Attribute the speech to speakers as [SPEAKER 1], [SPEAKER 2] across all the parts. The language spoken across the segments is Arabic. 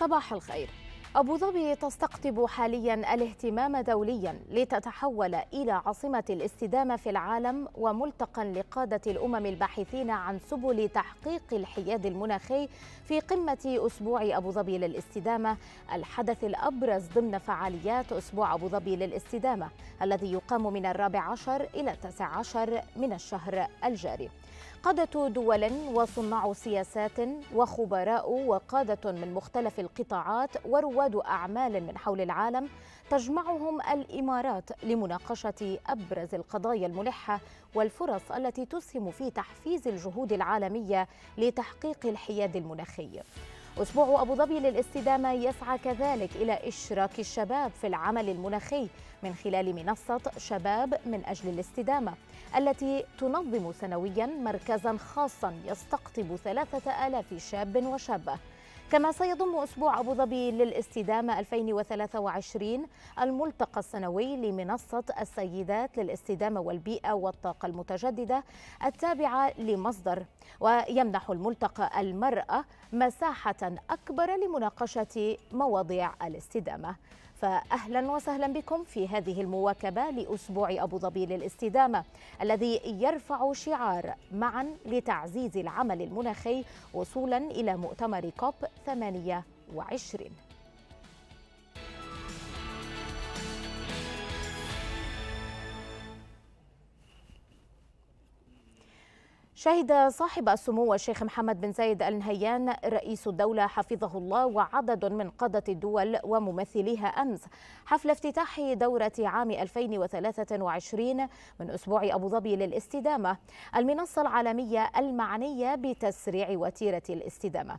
[SPEAKER 1] صباح الخير أبو ظبي تستقطب حاليا الاهتمام دوليا لتتحول إلى عاصمة الاستدامة في العالم وملتقى لقادة الأمم الباحثين عن سبل تحقيق الحياد المناخي في قمة أسبوع أبو ظبي للاستدامة الحدث الأبرز ضمن فعاليات أسبوع أبو ظبي للاستدامة الذي يقام من الرابع عشر إلى التاسع عشر من الشهر الجاري قادة دول وصناع سياسات وخبراء وقادة من مختلف القطاعات ورواد أعمال من حول العالم تجمعهم الإمارات لمناقشة أبرز القضايا الملحة والفرص التي تسهم في تحفيز الجهود العالمية لتحقيق الحياد المناخي. أسبوع أبو ظبي للاستدامة يسعى كذلك إلى إشراك الشباب في العمل المناخي من خلال منصة شباب من أجل الاستدامة التي تنظم سنويا مركزا خاصا يستقطب ثلاثة آلاف شاب وشابة كما سيضم أسبوع أبو ظبي للاستدامة 2023 الملتقى السنوي لمنصة السيدات للاستدامة والبيئة والطاقة المتجددة التابعة لمصدر ويمنح الملتقى المرأة مساحة أكبر لمناقشة مواضيع الاستدامة فأهلا وسهلا بكم في هذه المواكبة لأسبوع أبو ظبي للاستدامة الذي يرفع شعار معا لتعزيز العمل المناخي وصولا إلى مؤتمر كوب 28 شهد صاحب السمو الشيخ محمد بن زايد ال نهيان رئيس الدولة حفظه الله وعدد من قادة الدول وممثليها أمس حفل افتتاح دورة عام 2023 من أسبوع أبو ظبي للاستدامة المنصة العالمية المعنية بتسريع وتيرة الاستدامة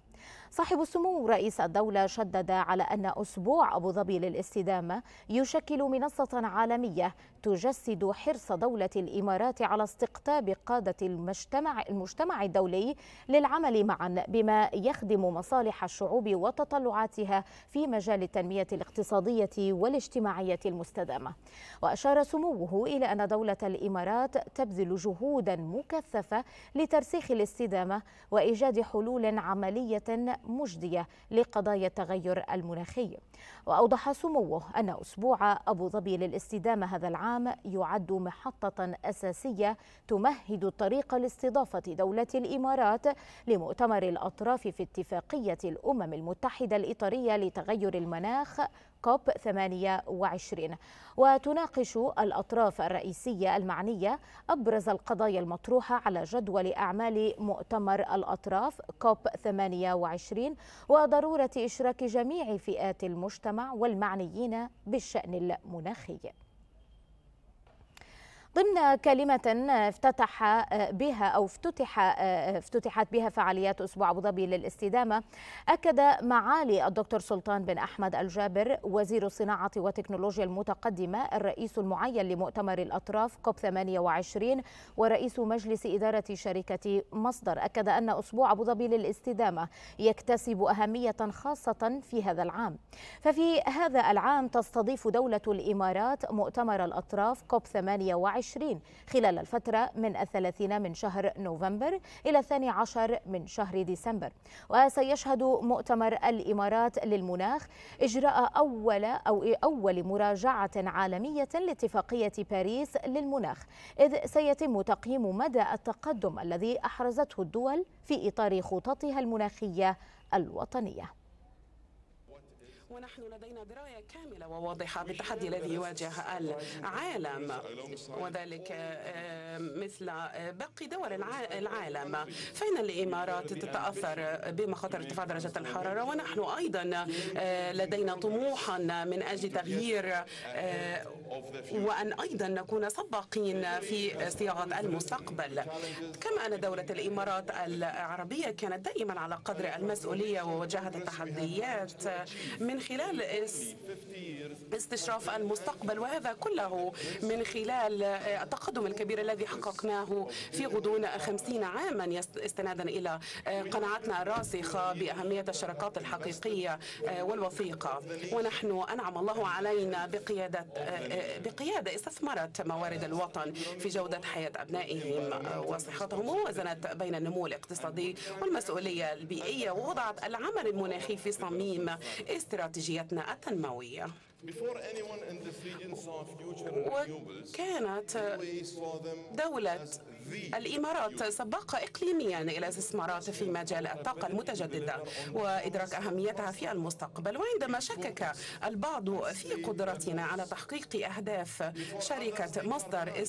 [SPEAKER 1] صاحب السمو رئيس الدولة شدد على أن أسبوع أبو ظبي للاستدامة يشكل منصة عالمية تجسد حرص دولة الإمارات على استقطاب قادة المجتمع, المجتمع الدولي للعمل معا بما يخدم مصالح الشعوب وتطلعاتها في مجال التنمية الاقتصادية والاجتماعية المستدامة وأشار سموه إلى أن دولة الإمارات تبذل جهودا مكثفة لترسيخ الاستدامة وإيجاد حلول عملية مجدية لقضايا التغير المناخي وأوضح سموه أن أسبوع أبو ظبي للاستدامة هذا العام يعد محطة أساسية تمهد الطريق لاستضافة دولة الإمارات لمؤتمر الأطراف في اتفاقية الأمم المتحدة الإطارية لتغير المناخ كوب 28 وتناقش الأطراف الرئيسية المعنية أبرز القضايا المطروحة على جدول أعمال مؤتمر الأطراف كوب 28 وضرورة إشراك جميع فئات المجتمع والمعنيين بالشأن المناخي ضمن كلمة افتتح بها أو افتتح افتتحت بها فعاليات أسبوع أبو ظبي للاستدامة أكد معالي الدكتور سلطان بن أحمد الجابر وزير الصناعة والتكنولوجيا المتقدمة الرئيس المعين لمؤتمر الأطراف كوب 28 ورئيس مجلس إدارة شركة مصدر أكد أن أسبوع أبو ظبي للاستدامة يكتسب أهمية خاصة في هذا العام ففي هذا العام تستضيف دولة الإمارات مؤتمر الأطراف كوب 28 2020 خلال الفترة من الثلاثين من شهر نوفمبر إلى الثاني عشر من شهر ديسمبر وسيشهد مؤتمر الإمارات للمناخ إجراء أول أو أول مراجعة عالمية لاتفاقية باريس للمناخ إذ سيتم تقييم مدى التقدم الذي أحرزته الدول في إطار خططها المناخية الوطنيه
[SPEAKER 2] ونحن لدينا دراية كاملة وواضحة بالتحدي الذي يواجه العالم وذلك آه، مثل آه، باقي دول العالم فإن الإمارات تتأثر بمخاطر ارتفاع درجة الحرارة ونحن أيضا آه، لدينا طموحا من أجل تغيير وأن أيضا نكون سباقين في صياغة المستقبل كما أن دولة الإمارات العربية كانت دائما على قدر المسؤولية وواجهت التحديات من خلال استشراف المستقبل وهذا كله من خلال آه، التقدم الكبير الذي حققناه في غضون خمسين عاما استنادا إلى آه، قناعتنا الراسخة بأهمية الشراكات الحقيقية آه، والوثيقة ونحن أنعم الله علينا بقيادة بقيادة استثمرت موارد الوطن في جودة حياة أبنائهم وصحتهم ووزنت بين النمو الاقتصادي والمسؤولية البيئية ووضعت العمل المناخي في صميم استراتيجية استراتيجيتنا التنموية وكانت دولة الإمارات سباقة إقليميا إلى استثمارات في مجال الطاقة المتجددة وإدراك أهميتها في المستقبل وعندما شكك البعض في قدرتنا على تحقيق أهداف شركة مصدر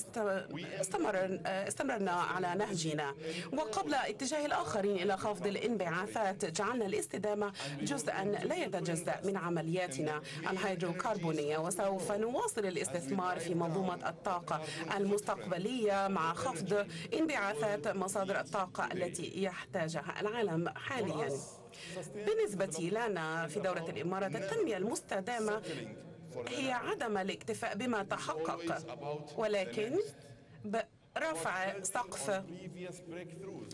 [SPEAKER 2] استمر استمرنا على نهجنا وقبل اتجاه الآخرين إلى خفض الانبعاثات جعلنا الاستدامة جزءا لا يتجزأ من عملياتنا الهيدروك الكربونية وسوف نواصل الاستثمار في منظومة الطاقة المستقبلية مع خفض انبعاثات مصادر الطاقة التي يحتاجها العالم حاليا بالنسبة لنا في دولة الإمارات التنمية المستدامة هي عدم الاكتفاء بما تحقق ولكن رفع سقف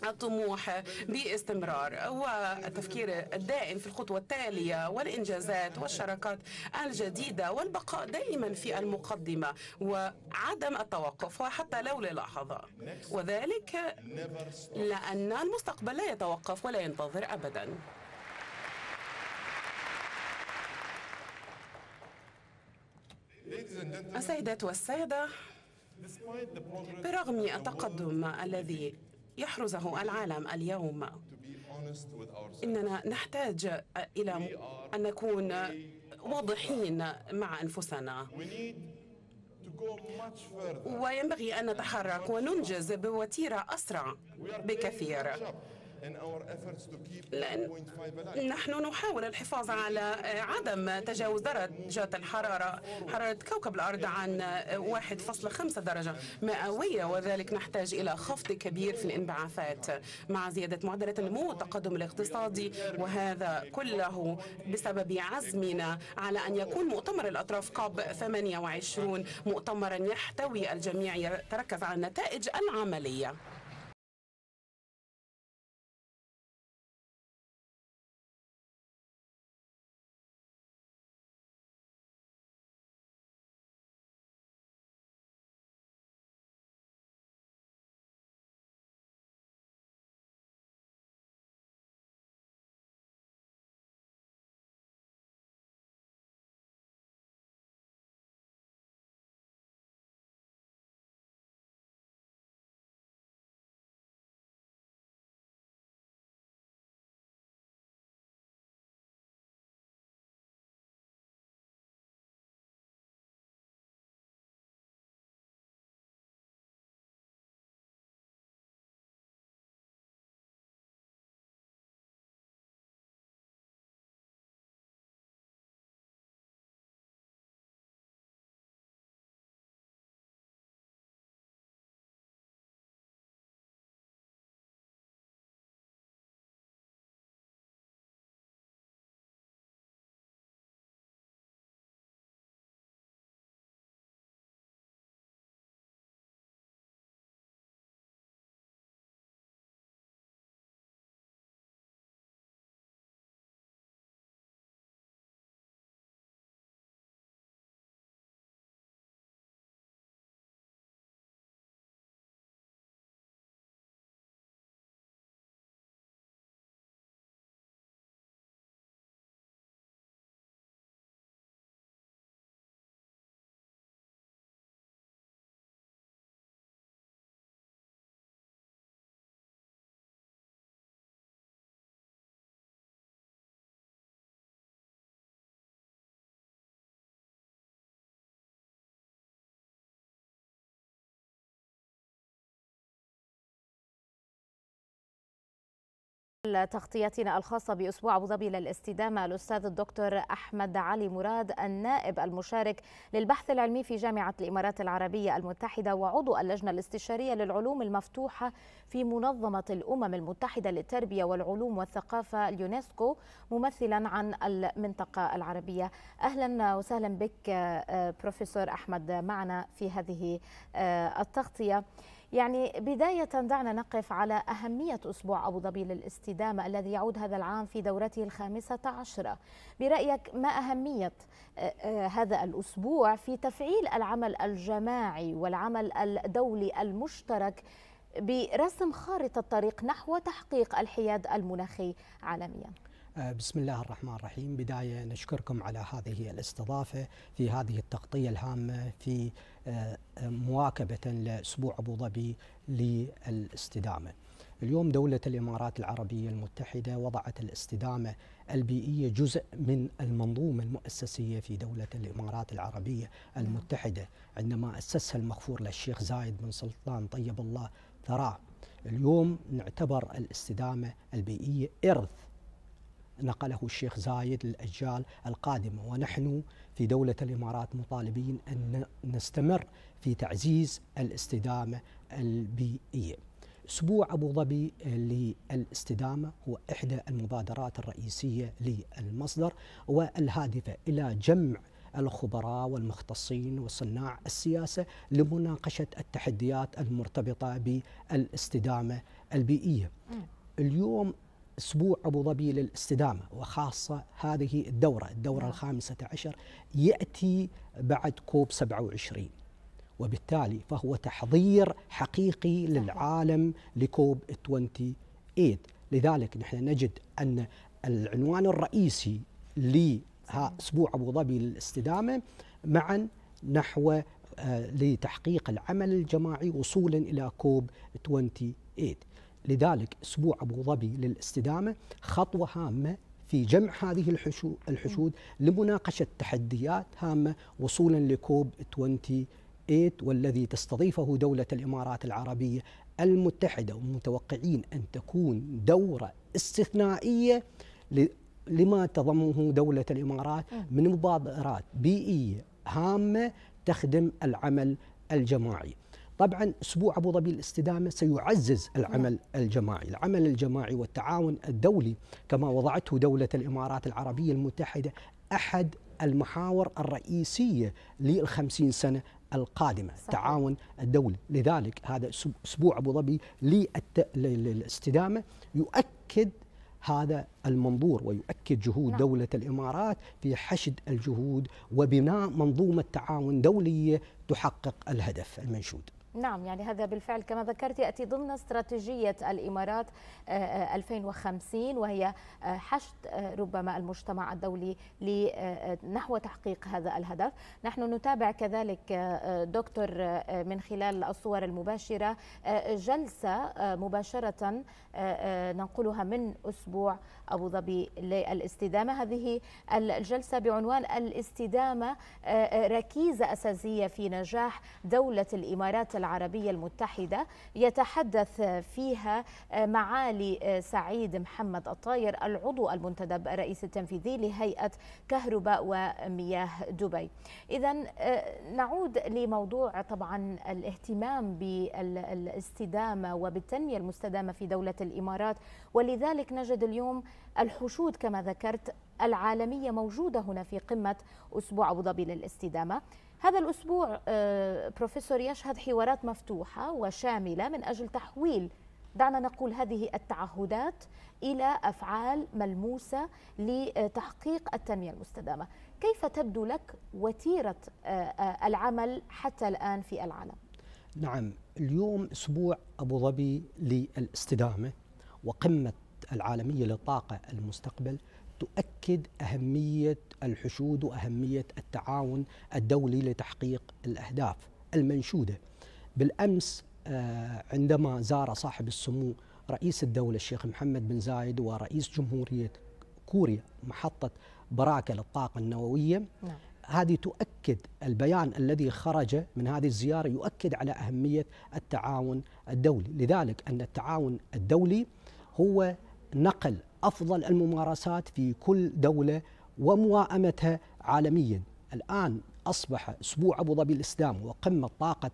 [SPEAKER 2] الطموح باستمرار والتفكير الدائم في الخطوة التالية والإنجازات والشراكات الجديدة والبقاء دائما في المقدمة وعدم التوقف وحتى لو للحظة وذلك لأن المستقبل لا يتوقف ولا ينتظر أبداً السيدات والسادة برغم التقدم الذي يحرزه العالم اليوم إننا نحتاج إلى أن نكون واضحين مع أنفسنا وينبغي أن نتحرك وننجز بوتيرة أسرع بكثير نحن نحاول الحفاظ على عدم تجاوز درجة الحرارة حرارة كوكب الأرض عن 1.5 درجة مئوية وذلك نحتاج إلى خفض كبير في الانبعاثات مع زيادة معدلات النمو والتقدم الاقتصادي وهذا كله بسبب عزمنا على أن يكون مؤتمر الأطراف كوب 28 مؤتمرا يحتوي الجميع يتركز على النتائج العملية
[SPEAKER 1] تغطيتنا الخاصة بأسبوع أبو ظبي للاستدامة الأستاذ الدكتور أحمد علي مراد النائب المشارك للبحث العلمي في جامعة الإمارات العربية المتحدة وعضو اللجنة الاستشارية للعلوم المفتوحة في منظمة الأمم المتحدة للتربية والعلوم والثقافة اليونسكو ممثلا عن المنطقة العربية أهلا وسهلا بك آه، بروفيسور أحمد معنا في هذه آه، التغطية يعني بداية دعنا نقف على أهمية أسبوع أبو ظبي للاستدامة الذي يعود هذا العام في دورته الخامسة عشرة برأيك ما أهمية آه، آه، هذا الأسبوع في تفعيل العمل الجماعي والعمل الدولي المشترك برسم خارطة طريق نحو تحقيق الحياد المناخي عالمياً؟
[SPEAKER 3] آه، بسم الله الرحمن الرحيم بداية نشكركم على هذه الاستضافة في هذه التغطية الهامة في مواكبة لأسبوع أبو ظبي للاستدامة اليوم دولة الإمارات العربية المتحدة وضعت الاستدامة البيئية جزء من المنظومة المؤسسية في دولة الإمارات العربية المتحدة عندما أسسها المغفور للشيخ زايد بن سلطان طيب الله ثراه اليوم نعتبر الاستدامة البيئية إرث نقله الشيخ زايد للأجيال القادمة ونحن في دولة الإمارات مطالبين أن نستمر في تعزيز الاستدامة البيئية أسبوع أبو ظبي للاستدامة هو إحدى المبادرات الرئيسية للمصدر والهادفة إلى جمع الخبراء والمختصين وصناع السياسة لمناقشة التحديات المرتبطة بالاستدامة البيئية اليوم أسبوع أبو ظبي للاستدامة وخاصة هذه الدورة الدورة نعم. الخامسة عشر يأتي بعد كوب 27 وبالتالي فهو تحضير حقيقي للعالم لكوب 28 لذلك نحن نجد أن العنوان الرئيسي لأسبوع أبو ظبي للاستدامة معا نحو آه، لتحقيق العمل الجماعي وصولا إلى كوب 28 لذلك اسبوع ابو ظبي للاستدامه خطوه هامه في جمع هذه الحشود لمناقشه تحديات هامه وصولا لكوب 28 والذي تستضيفه دوله الامارات العربيه المتحده ومتوقعين ان تكون دوره استثنائيه لما تضمه دوله الامارات من مبادرات بيئيه هامه تخدم العمل الجماعي طبعا اسبوع ابو ظبي الاستدامه سيعزز العمل نعم. الجماعي، العمل الجماعي والتعاون الدولي كما وضعته دوله الامارات العربيه المتحده احد المحاور الرئيسيه للخمسين سنه القادمة صحيح. التعاون الدولي لذلك هذا أسبوع أبو ظبي للاستدامة يؤكد هذا المنظور ويؤكد جهود نعم. دولة الإمارات في حشد الجهود وبناء منظومة تعاون دولية تحقق الهدف المنشود
[SPEAKER 1] نعم يعني هذا بالفعل كما ذكرت يأتي ضمن استراتيجية الإمارات 2050 آه، آه، وهي آه، حشد ربما المجتمع الدولي نحو تحقيق هذا الهدف نحن نتابع كذلك دكتور من خلال الصور المباشرة جلسة مباشرة ننقلها من أسبوع أبو ظبي للاستدامة هذه الجلسة بعنوان الاستدامة آه، آه، ركيزة أساسية في نجاح دولة الإمارات العربية المتحدة يتحدث فيها آه، معالي سعيد محمد الطاير العضو المنتدب الرئيس التنفيذي لهيئة كهرباء ومياه دبي إذا نعود لموضوع طبعا الاهتمام بالاستدامة وبالتنمية المستدامة في دولة الإمارات ولذلك نجد اليوم الحشود كما ذكرت العالمية موجودة هنا في قمة أسبوع أبو ظبي للاستدامة هذا الأسبوع آه، بروفيسور يشهد حوارات مفتوحة وشاملة من أجل تحويل دعنا نقول هذه التعهدات إلى أفعال ملموسة لتحقيق التنمية المستدامة كيف تبدو لك وتيرة آه، آه، العمل حتى الآن في العالم؟
[SPEAKER 3] نعم اليوم أسبوع أبو ظبي للاستدامة وقمة العالمية للطاقة المستقبل تؤكد أهمية الحشود وأهمية التعاون الدولي لتحقيق الأهداف المنشودة بالأمس آه، عندما زار صاحب السمو رئيس الدولة الشيخ محمد بن زايد ورئيس جمهورية كوريا محطة براكة للطاقة النووية نعم. هذه تؤكد البيان الذي خرج من هذه الزيارة يؤكد على أهمية التعاون الدولي لذلك أن التعاون الدولي هو نقل افضل الممارسات في كل دوله ومواءمتها عالميا. الان اصبح اسبوع ابو ظبي الاسلام وقمه طاقه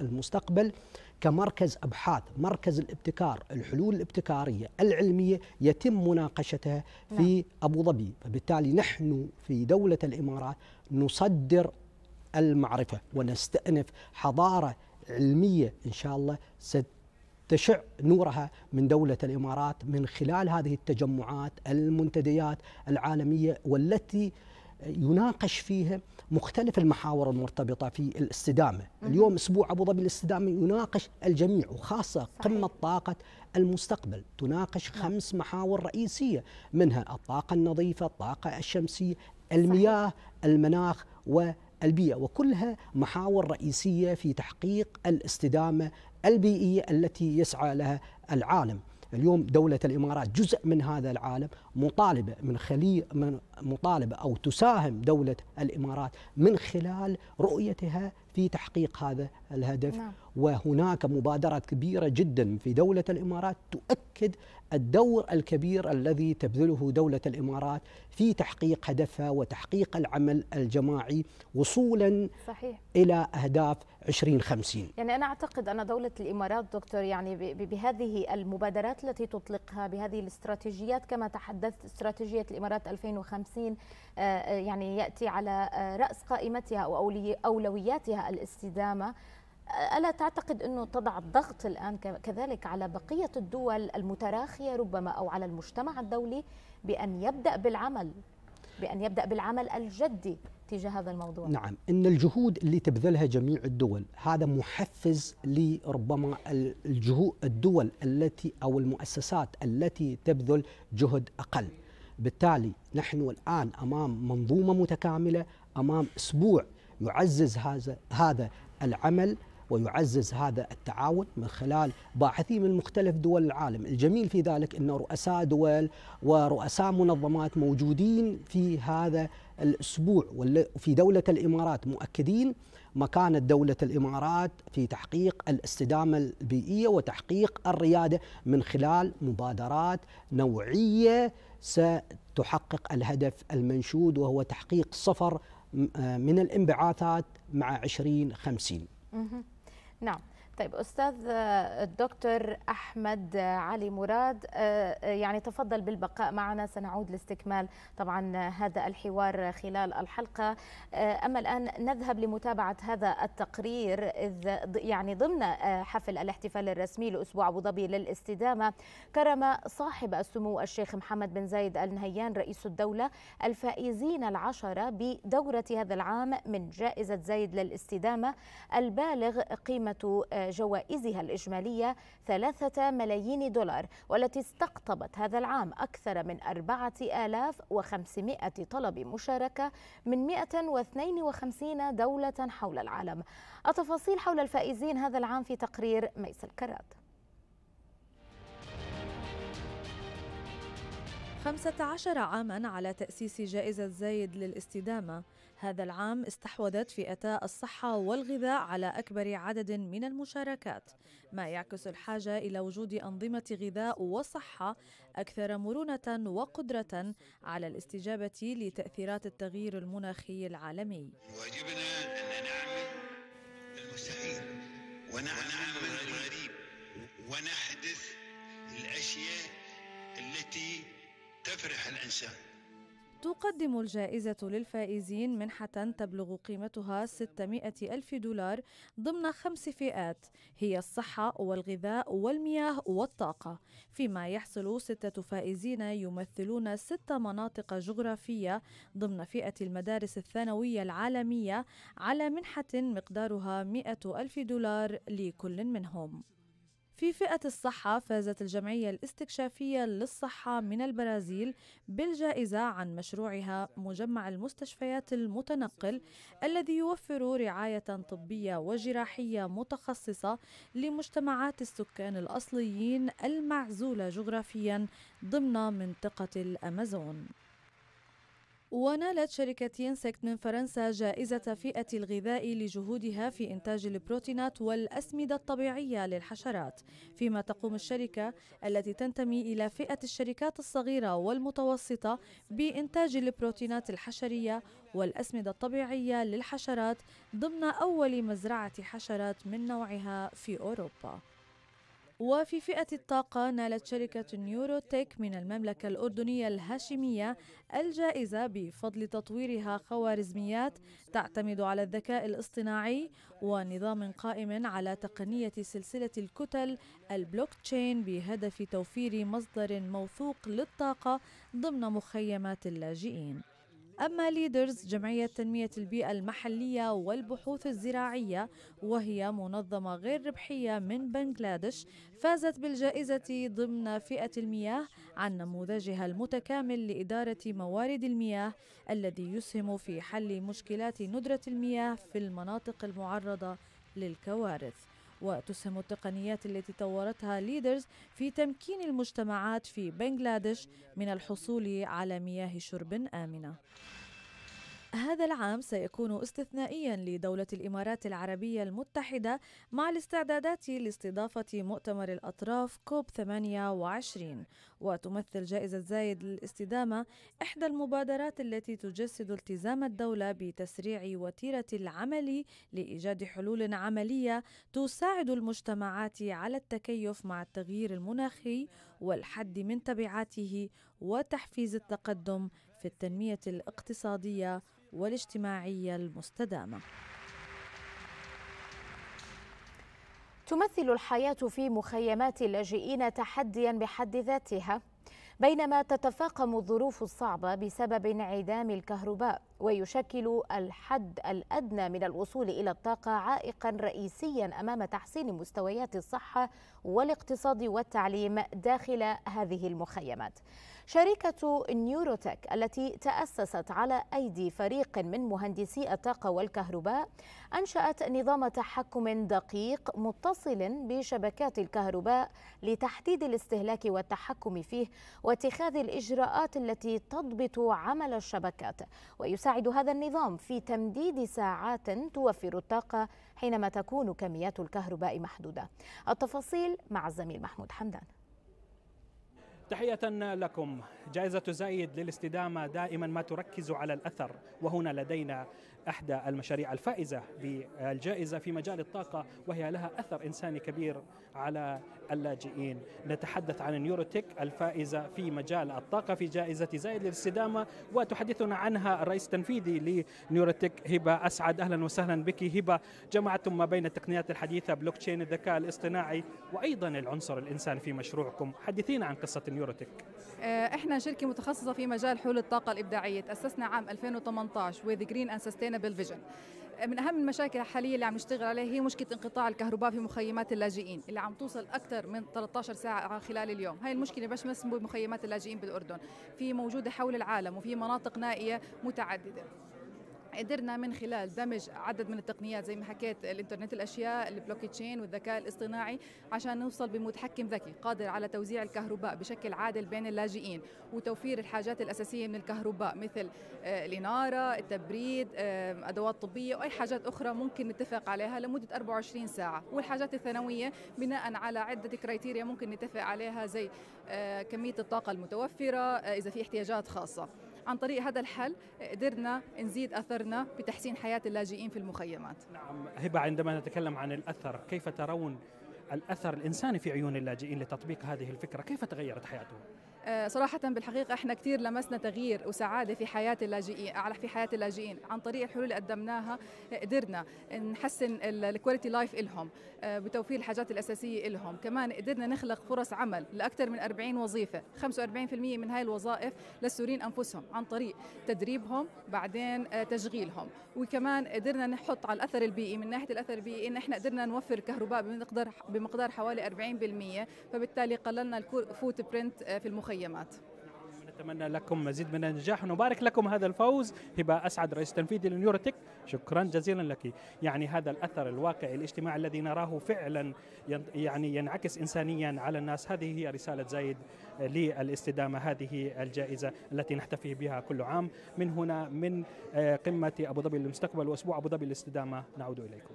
[SPEAKER 3] المستقبل كمركز ابحاث، مركز الابتكار، الحلول الابتكاريه العلميه يتم مناقشتها في نعم. ابو ظبي، فبالتالي نحن في دوله الامارات نصدر المعرفه ونستأنف حضاره علميه ان شاء الله ست تشع نورها من دولة الإمارات من خلال هذه التجمعات المنتديات العالمية والتي يناقش فيها مختلف المحاور المرتبطة في الاستدامة اليوم أسبوع أبو ظبي الاستدامة يناقش الجميع وخاصة صحيح. قمة طاقة المستقبل تناقش نعم. خمس محاور رئيسية منها الطاقة النظيفة الطاقة الشمسية المياه صحيح. المناخ والبيئة وكلها محاور رئيسية في تحقيق الاستدامة البيئية التي يسعى لها العالم اليوم دولة الإمارات جزء من هذا العالم مطالبة من خلي من مطالبة أو تساهم دولة الإمارات من خلال رؤيتها في تحقيق هذا الهدف نعم. وهناك مبادرة كبيرة جدا في دولة الإمارات تؤكد الدور الكبير الذي تبذله دولة الإمارات في تحقيق هدفها وتحقيق العمل الجماعي وصولا صحيح. إلى أهداف 2050
[SPEAKER 1] يعني أنا أعتقد أن دولة الإمارات دكتور يعني بهذه المبادرات التي تطلقها بهذه الاستراتيجيات كما تحدثت استراتيجية الإمارات 2050 آه، آه، يعني يأتي على آه، رأس قائمتها أو أولوياتها الاستدامة ألا تعتقد أنه تضع الضغط الآن كذلك على بقية الدول المتراخية ربما أو على المجتمع الدولي بأن يبدأ بالعمل بأن يبدأ بالعمل الجدي تجاه هذا الموضوع
[SPEAKER 3] نعم إن الجهود اللي تبذلها جميع الدول هذا محفز لربما الجهود الدول التي أو المؤسسات التي تبذل جهد أقل بالتالي نحن الآن أمام منظومة متكاملة أمام أسبوع يعزز هذا هذا العمل ويعزز هذا التعاون من خلال باحثين من مختلف دول العالم الجميل في ذلك أن رؤساء دول ورؤساء منظمات موجودين في هذا الأسبوع وفي دولة الإمارات مؤكدين مكانة دولة الإمارات في تحقيق الاستدامة البيئية وتحقيق الريادة من خلال مبادرات نوعية ستحقق الهدف المنشود وهو تحقيق صفر آه، من الانبعاثات مع 2050
[SPEAKER 1] Now, طيب استاذ الدكتور احمد علي مراد آه، يعني تفضل بالبقاء معنا سنعود لاستكمال طبعا هذا الحوار خلال الحلقه آه، اما الان نذهب لمتابعه هذا التقرير اذ يعني ضمن آه، حفل الاحتفال الرسمي لاسبوع ابو ظبي للاستدامه كرم صاحب السمو الشيخ محمد بن زايد ال نهيان رئيس الدوله الفائزين العشره بدوره هذا العام من جائزه زايد للاستدامه البالغ قيمه جوائزها الإجمالية ثلاثة ملايين دولار والتي استقطبت هذا العام أكثر من أربعة آلاف وخمسمائة طلب مشاركة من 152 دولة حول العالم التفاصيل حول الفائزين هذا العام في تقرير ميس الكراد
[SPEAKER 4] 15 عاما على تأسيس جائزة زايد للاستدامة هذا العام استحوذت فئتا الصحة والغذاء على أكبر عدد من المشاركات ما يعكس الحاجة إلى وجود أنظمة غذاء وصحة أكثر مرونة وقدرة على الاستجابة لتأثيرات التغيير المناخي العالمي واجبنا أن نعمل
[SPEAKER 5] المستحيل ونعمل الغريب ونحدث الأشياء التي تفرح الإنسان
[SPEAKER 4] تقدم الجائزة للفائزين منحة تبلغ قيمتها 600 ألف دولار ضمن خمس فئات هي الصحة والغذاء والمياه والطاقة فيما يحصل ستة فائزين يمثلون ست مناطق جغرافية ضمن فئة المدارس الثانوية العالمية على منحة مقدارها 100 ألف دولار لكل منهم في فئة الصحة فازت الجمعية الاستكشافية للصحة من البرازيل بالجائزة عن مشروعها مجمع المستشفيات المتنقل الذي يوفر رعاية طبية وجراحية متخصصة لمجتمعات السكان الأصليين المعزولة جغرافيا ضمن منطقة الأمازون ونالت شركة ينسكت من فرنسا جائزة فئة الغذاء لجهودها في إنتاج البروتينات والأسمدة الطبيعية للحشرات فيما تقوم الشركة التي تنتمي إلى فئة الشركات الصغيرة والمتوسطة بإنتاج البروتينات الحشرية والأسمدة الطبيعية للحشرات ضمن أول مزرعة حشرات من نوعها في أوروبا وفي فئة الطاقة نالت شركة نيوروتيك من المملكة الأردنية الهاشمية الجائزة بفضل تطويرها خوارزميات تعتمد على الذكاء الاصطناعي ونظام قائم على تقنية سلسلة الكتل البلوك تشين بهدف توفير مصدر موثوق للطاقة ضمن مخيمات اللاجئين أما ليدرز جمعية تنمية البيئة المحلية والبحوث الزراعية وهي منظمة غير ربحية من بنغلاديش فازت بالجائزة ضمن فئة المياه عن نموذجها المتكامل لإدارة موارد المياه الذي يسهم في حل مشكلات ندرة المياه في المناطق المعرضة للكوارث وتسهم التقنيات التي طورتها ليدرز في تمكين المجتمعات في بنغلاديش من الحصول على مياه شرب آمنة هذا العام سيكون استثنائيا لدولة الإمارات العربية المتحدة مع الاستعدادات لاستضافة مؤتمر الأطراف كوب 28 وتمثل جائزة زايد للاستدامة إحدى المبادرات التي تجسد التزام الدولة بتسريع وتيرة العمل لإيجاد حلول عملية تساعد المجتمعات على التكيف مع التغيير المناخي والحد من تبعاته وتحفيز التقدم في التنمية الاقتصادية والاجتماعية المستدامة تمثل الحياة في مخيمات اللاجئين
[SPEAKER 1] تحديا بحد ذاتها بينما تتفاقم الظروف الصعبة بسبب انعدام الكهرباء ويشكل الحد الأدنى من الوصول إلى الطاقة عائقا رئيسيا أمام تحسين مستويات الصحة والاقتصاد والتعليم داخل هذه المخيمات شركة نيوروتك التي تأسست على أيدي فريق من مهندسي الطاقة والكهرباء أنشأت نظام تحكم دقيق متصل بشبكات الكهرباء لتحديد الاستهلاك والتحكم فيه واتخاذ الإجراءات التي تضبط عمل الشبكات ويساعد هذا النظام في تمديد ساعات توفر الطاقة حينما تكون كميات الكهرباء محدودة التفاصيل مع الزميل محمود حمدان
[SPEAKER 5] تحية لكم جائزة زايد للاستدامة دائما ما تركز على الأثر وهنا لدينا أحدى المشاريع الفائزة بالجائزة في مجال الطاقة وهي لها أثر إنساني كبير على اللاجئين نتحدث عن نيوروتيك الفائزة في مجال الطاقة في جائزة زايد للاستدامة وتحدثنا عنها الرئيس التنفيذي لنيوروتيك هبة أسعد أهلا وسهلا بك هبة جمعتم ما بين التقنيات الحديثة بلوك تشين الذكاء الاصطناعي وأيضا العنصر الإنساني في مشروعكم حدثينا عن قصة نيوروتيك
[SPEAKER 6] آه، احنا شركة متخصصة في مجال حلول الطاقة الإبداعية تأسسنا عام 2018 with Green and Sustainable Vision من اهم المشاكل الحاليه اللي عم نشتغل عليها هي مشكله انقطاع الكهرباء في مخيمات اللاجئين اللي عم توصل اكثر من 13 ساعه خلال اليوم هاي المشكله مش بس بمخيمات اللاجئين بالاردن في موجوده حول العالم وفي مناطق نائيه متعدده قدرنا من خلال دمج عدد من التقنيات زي ما حكيت الانترنت الاشياء البلوك تشين والذكاء الاصطناعي عشان نوصل بمتحكم ذكي قادر على توزيع الكهرباء بشكل عادل بين اللاجئين وتوفير الحاجات الاساسيه من الكهرباء مثل آه، الاناره التبريد ادوات طبيه واي حاجات اخرى ممكن نتفق عليها لمده 24 ساعه والحاجات الثانويه بناء على عده كريتيريا ممكن نتفق عليها زي آه، كميه الطاقه المتوفره آه، اذا في احتياجات خاصه عن طريق هذا الحل قدرنا نزيد أثرنا بتحسين حياة اللاجئين في المخيمات نعم
[SPEAKER 5] هبة عندما نتكلم عن الأثر كيف ترون الأثر الإنساني في عيون اللاجئين لتطبيق هذه الفكرة كيف تغيرت حياتهم؟
[SPEAKER 6] آه، صراحة بالحقيقة احنا كثير لمسنا تغيير وسعادة في حياة اللاجئين على في حياة اللاجئين عن طريق الحلول اللي قدمناها آه، قدرنا نحسن الكواليتي لايف إلهم آه، بتوفير الحاجات الأساسية إلهم كمان قدرنا نخلق فرص عمل لأكثر من 40 وظيفة 45% من هاي الوظائف للسوريين أنفسهم عن طريق تدريبهم بعدين تشغيلهم وكمان قدرنا نحط على الأثر البيئي من ناحية الأثر البيئي إن احنا قدرنا نوفر كهرباء بمقدار بمقدار حوالي 40% فبالتالي قللنا الفوت برنت في المخيمات المخيمات
[SPEAKER 5] نتمنى لكم مزيد من النجاح ونبارك لكم هذا الفوز هبة أسعد رئيس تنفيذي لنيورتك شكرا جزيلا لك يعني هذا الأثر الواقعي الاجتماعي الذي نراه فعلا يعني ينعكس إنسانيا على الناس هذه هي رسالة زايد للاستدامة هذه الجائزة التي نحتفي بها كل عام من هنا من آه، قمة أبو ظبي للمستقبل وأسبوع أبو ظبي للاستدامة نعود إليكم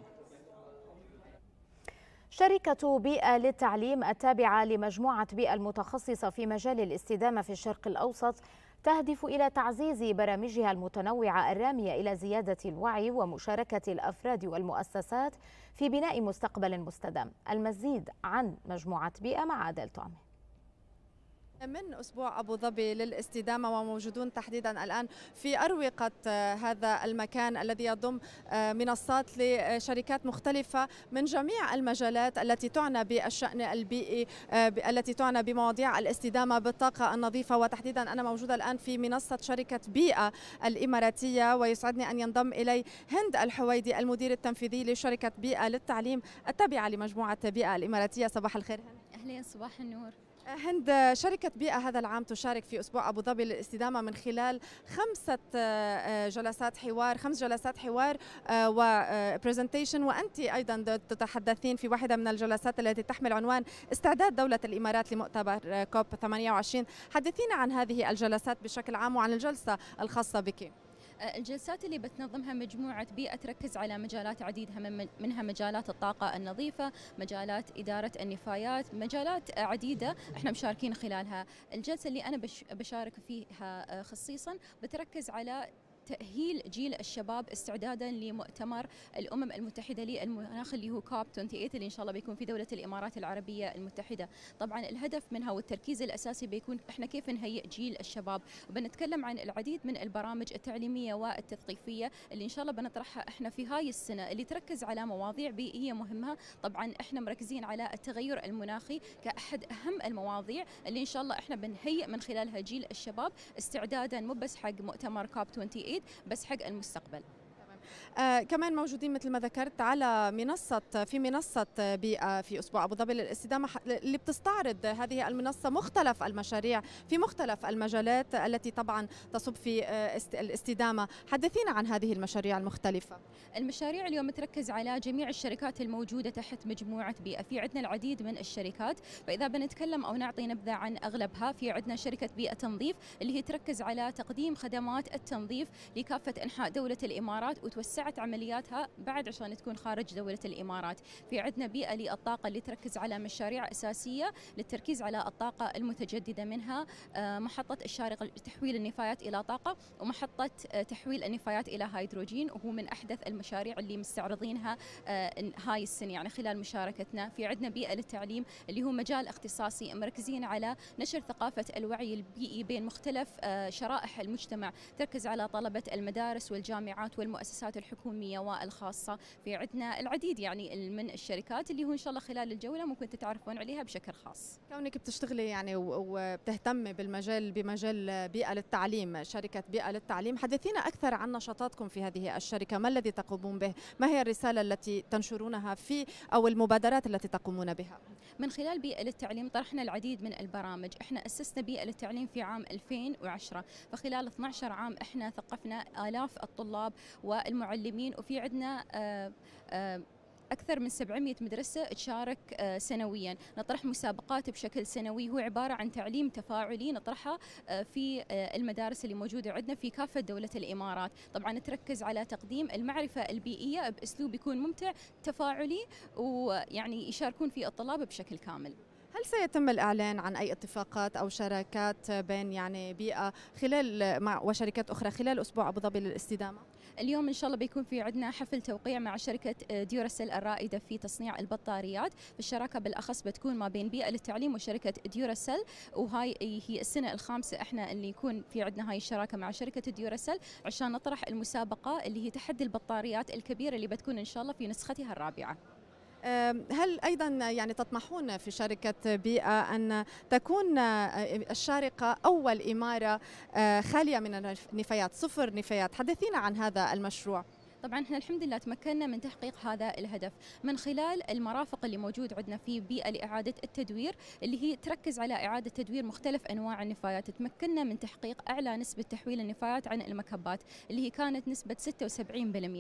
[SPEAKER 1] شركة بيئة للتعليم التابعة لمجموعة بيئة المتخصصة في مجال الاستدامة في الشرق الأوسط تهدف إلى تعزيز برامجها المتنوعة الرامية إلى زيادة الوعي ومشاركة الأفراد والمؤسسات في بناء مستقبل مستدام المزيد عن مجموعة بيئة مع عادل طعمي
[SPEAKER 7] من أسبوع أبو ظبي للاستدامة وموجودون تحديدا الآن في أروقة آه، هذا المكان الذي يضم آه، منصات لشركات مختلفة من جميع المجالات التي تعنى بالشأن البيئي آه، التي تعنى بمواضيع الاستدامة بالطاقة النظيفة وتحديدا أنا موجودة الآن في منصة شركة بيئة الإماراتية ويسعدني أن ينضم إلي هند الحويدي المدير التنفيذي لشركة بيئة للتعليم التابعة لمجموعة بيئة الإماراتية صباح الخير هند
[SPEAKER 8] أهلين صباح النور
[SPEAKER 7] هند شركة بيئة هذا العام تشارك في أسبوع أبو ظبي للاستدامة من خلال خمسة آه، آه، جلسات حوار خمس جلسات حوار آه، وبرزنتيشن وأنت أيضا تتحدثين في واحدة من الجلسات التي تحمل عنوان استعداد دولة الإمارات لمؤتمر كوب 28 حدثينا عن هذه الجلسات بشكل عام وعن الجلسة الخاصة بك
[SPEAKER 8] الجلسات اللي بتنظمها مجموعة بيئة تركز على مجالات عديدة منها مجالات الطاقة النظيفة مجالات إدارة النفايات مجالات عديدة احنا مشاركين خلالها الجلسة اللي أنا بشارك فيها آه، خصيصا بتركز على تأهيل جيل الشباب استعدادا لمؤتمر الأمم المتحدة للمناخ اللي هو كاب 28 اللي إن شاء الله بيكون في دولة الإمارات العربية المتحدة طبعا الهدف منها والتركيز الأساسي بيكون إحنا كيف نهيئ جيل الشباب وبنتكلم عن العديد من البرامج التعليمية والتثقيفية اللي إن شاء الله بنطرحها إحنا في هاي السنة اللي تركز على مواضيع بيئية مهمة طبعا إحنا مركزين على التغير المناخي كأحد أهم المواضيع اللي إن شاء الله إحنا بنهيئ من خلالها جيل الشباب استعدادا مو بس حق مؤتمر كاب 28 الجديد بس حق المستقبل
[SPEAKER 7] آه، كمان موجودين مثل ما ذكرت على منصة في منصة بيئة آه، في أسبوع أبو ظبي للاستدامة اللي بتستعرض هذه المنصة مختلف المشاريع في مختلف المجالات التي طبعا تصب في آه، الاستدامة حدثينا عن هذه المشاريع المختلفة
[SPEAKER 8] المشاريع اليوم تركز على جميع الشركات الموجودة تحت مجموعة بيئة في عندنا العديد من الشركات فإذا بنتكلم أو نعطي نبذة عن أغلبها في عندنا شركة بيئة تنظيف اللي هي تركز على تقديم خدمات التنظيف لكافة أنحاء دولة الإمارات وتوسع توسعت عملياتها بعد عشان تكون خارج دولة الإمارات في عندنا بيئة للطاقة اللي تركز على مشاريع أساسية للتركيز على الطاقة المتجددة منها آه، محطة الشارقة لتحويل النفايات إلى طاقة ومحطة آه، تحويل النفايات إلى هيدروجين وهو من أحدث المشاريع اللي مستعرضينها آه، هاي السنة يعني خلال مشاركتنا في عندنا بيئة للتعليم اللي هو مجال اختصاصي مركزين على نشر ثقافة الوعي البيئي بين مختلف شرائح المجتمع تركز على طلبة المدارس والجامعات والمؤسسات الحكومية الحكوميه والخاصه في عندنا العديد يعني من الشركات اللي هو ان شاء الله خلال الجوله ممكن تتعرفون عليها بشكل خاص كونك
[SPEAKER 7] بتشتغلي يعني وبتهتمي بالمجال بمجال بيئه للتعليم شركه بيئه للتعليم حدثينا اكثر عن نشاطاتكم في هذه الشركه ما الذي تقومون به ما هي الرساله التي
[SPEAKER 8] تنشرونها
[SPEAKER 7] في او المبادرات التي تقومون بها
[SPEAKER 8] من خلال بيئه للتعليم طرحنا العديد من البرامج احنا اسسنا بيئه للتعليم في عام 2010 فخلال 12 عام احنا ثقفنا الاف الطلاب والمعلمين معلمين وفي عندنا آه، آه، أكثر من 700 مدرسة تشارك آه، سنويا نطرح مسابقات بشكل سنوي هو عبارة عن تعليم تفاعلي نطرحها في المدارس اللي موجودة عندنا في كافة دولة الإمارات طبعا تركز على تقديم المعرفة البيئية بأسلوب يكون ممتع تفاعلي ويعني يشاركون فيه الطلاب بشكل كامل
[SPEAKER 7] هل سيتم الإعلان عن أي اتفاقات أو شراكات بين يعني بيئة خلال مع وشركات أخرى
[SPEAKER 8] خلال أسبوع أبو ظبي للاستدامة؟ اليوم ان شاء الله بيكون في عندنا حفل توقيع مع شركه آه، ديوراسيل الرائده في تصنيع البطاريات الشراكه بالاخص بتكون ما بين بيئه للتعليم وشركه ديوراسيل وهاي إيه، هي السنه الخامسه احنا اللي يكون في عندنا هاي الشراكه مع شركه ديوراسيل عشان نطرح المسابقه اللي هي تحدي البطاريات الكبيره اللي بتكون ان شاء الله في نسختها الرابعه هل ايضا يعني تطمحون في
[SPEAKER 7] شركه بيئه ان تكون الشارقه اول اماره خاليه من النفايات صفر نفايات حدثينا عن هذا المشروع
[SPEAKER 8] طبعا احنا الحمد لله تمكنا من تحقيق هذا الهدف من خلال المرافق اللي موجود عندنا في بيئه لاعاده التدوير اللي هي تركز على اعاده تدوير مختلف انواع النفايات تمكنا من تحقيق اعلى نسبه تحويل النفايات عن المكبات اللي هي كانت نسبه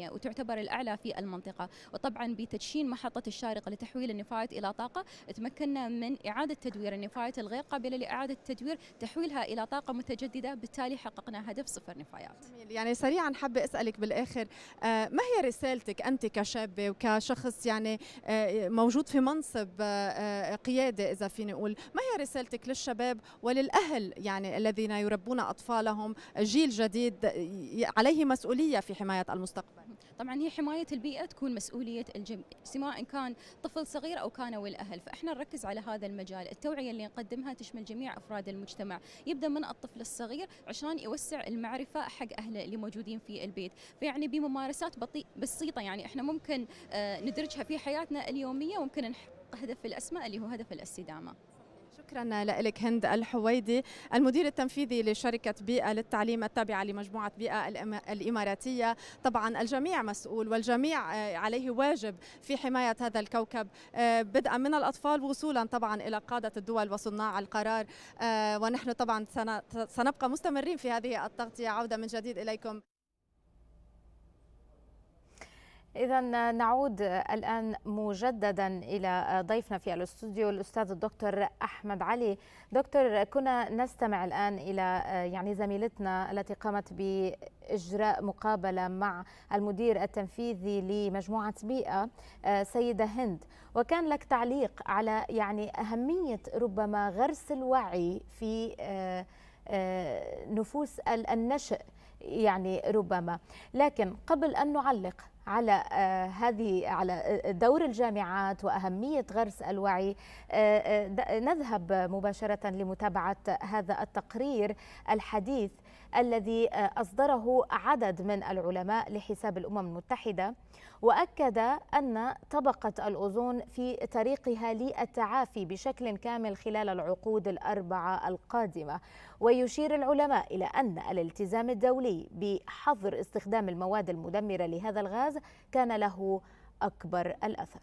[SPEAKER 8] 76% وتعتبر الاعلى في المنطقه وطبعا بتدشين محطه الشارقه لتحويل النفايات الى طاقه تمكنا من اعاده تدوير النفايات الغير قابله لاعاده التدوير تحويلها الى طاقه متجدده بالتالي حققنا هدف صفر نفايات
[SPEAKER 7] يعني سريعا حابه اسالك بالاخر آه، ما هي رسالتك أنت كشابة وكشخص يعني آه، موجود في منصب آه، قيادة إذا فيني أقول ما هي رسالتك للشباب وللأهل يعني الذين يربون أطفالهم جيل جديد عليه مسؤولية في حماية المستقبل
[SPEAKER 8] طبعا هي حماية البيئة تكون مسؤولية الجميع سواء كان طفل صغير أو كانوا الأهل فإحنا نركز على هذا المجال التوعية اللي نقدمها تشمل جميع أفراد المجتمع يبدأ من الطفل الصغير عشان يوسع المعرفة حق أهله اللي موجودين في البيت فيعني بممارسات بسيطة يعني إحنا ممكن آه، ندرجها في حياتنا اليومية وممكن نحقق هدف الأسماء اللي هو هدف الاستدامة شكرا
[SPEAKER 7] لك هند الحويدي المدير التنفيذي لشركة بيئة للتعليم التابعة لمجموعة بيئة الإماراتية طبعا الجميع مسؤول والجميع آه، عليه واجب في حماية هذا الكوكب آه، بدءا من الأطفال وصولا طبعا إلى قادة الدول وصناع القرار آه، ونحن طبعا سنبقى مستمرين في هذه التغطية عودة من جديد إليكم
[SPEAKER 1] إذا نعود الآن مجددا إلى ضيفنا في الاستوديو الأستاذ الدكتور أحمد علي دكتور كنا نستمع الآن إلى يعني زميلتنا التي قامت بإجراء مقابلة مع المدير التنفيذي لمجموعة بيئة سيدة هند وكان لك تعليق على يعني أهمية ربما غرس الوعي في آه، آه، نفوس النشأ يعني ربما لكن قبل أن نعلق على آه، هذه على آه، دور الجامعات واهميه غرس الوعي آه، نذهب مباشره لمتابعه هذا التقرير الحديث الذي آه، أصدره عدد من العلماء لحساب الأمم المتحدة وأكد أن طبقة الأوزون في طريقها للتعافي بشكل كامل خلال العقود الأربعة القادمة ويشير العلماء إلى أن الالتزام الدولي بحظر استخدام المواد المدمرة لهذا الغاز كان له أكبر الأثر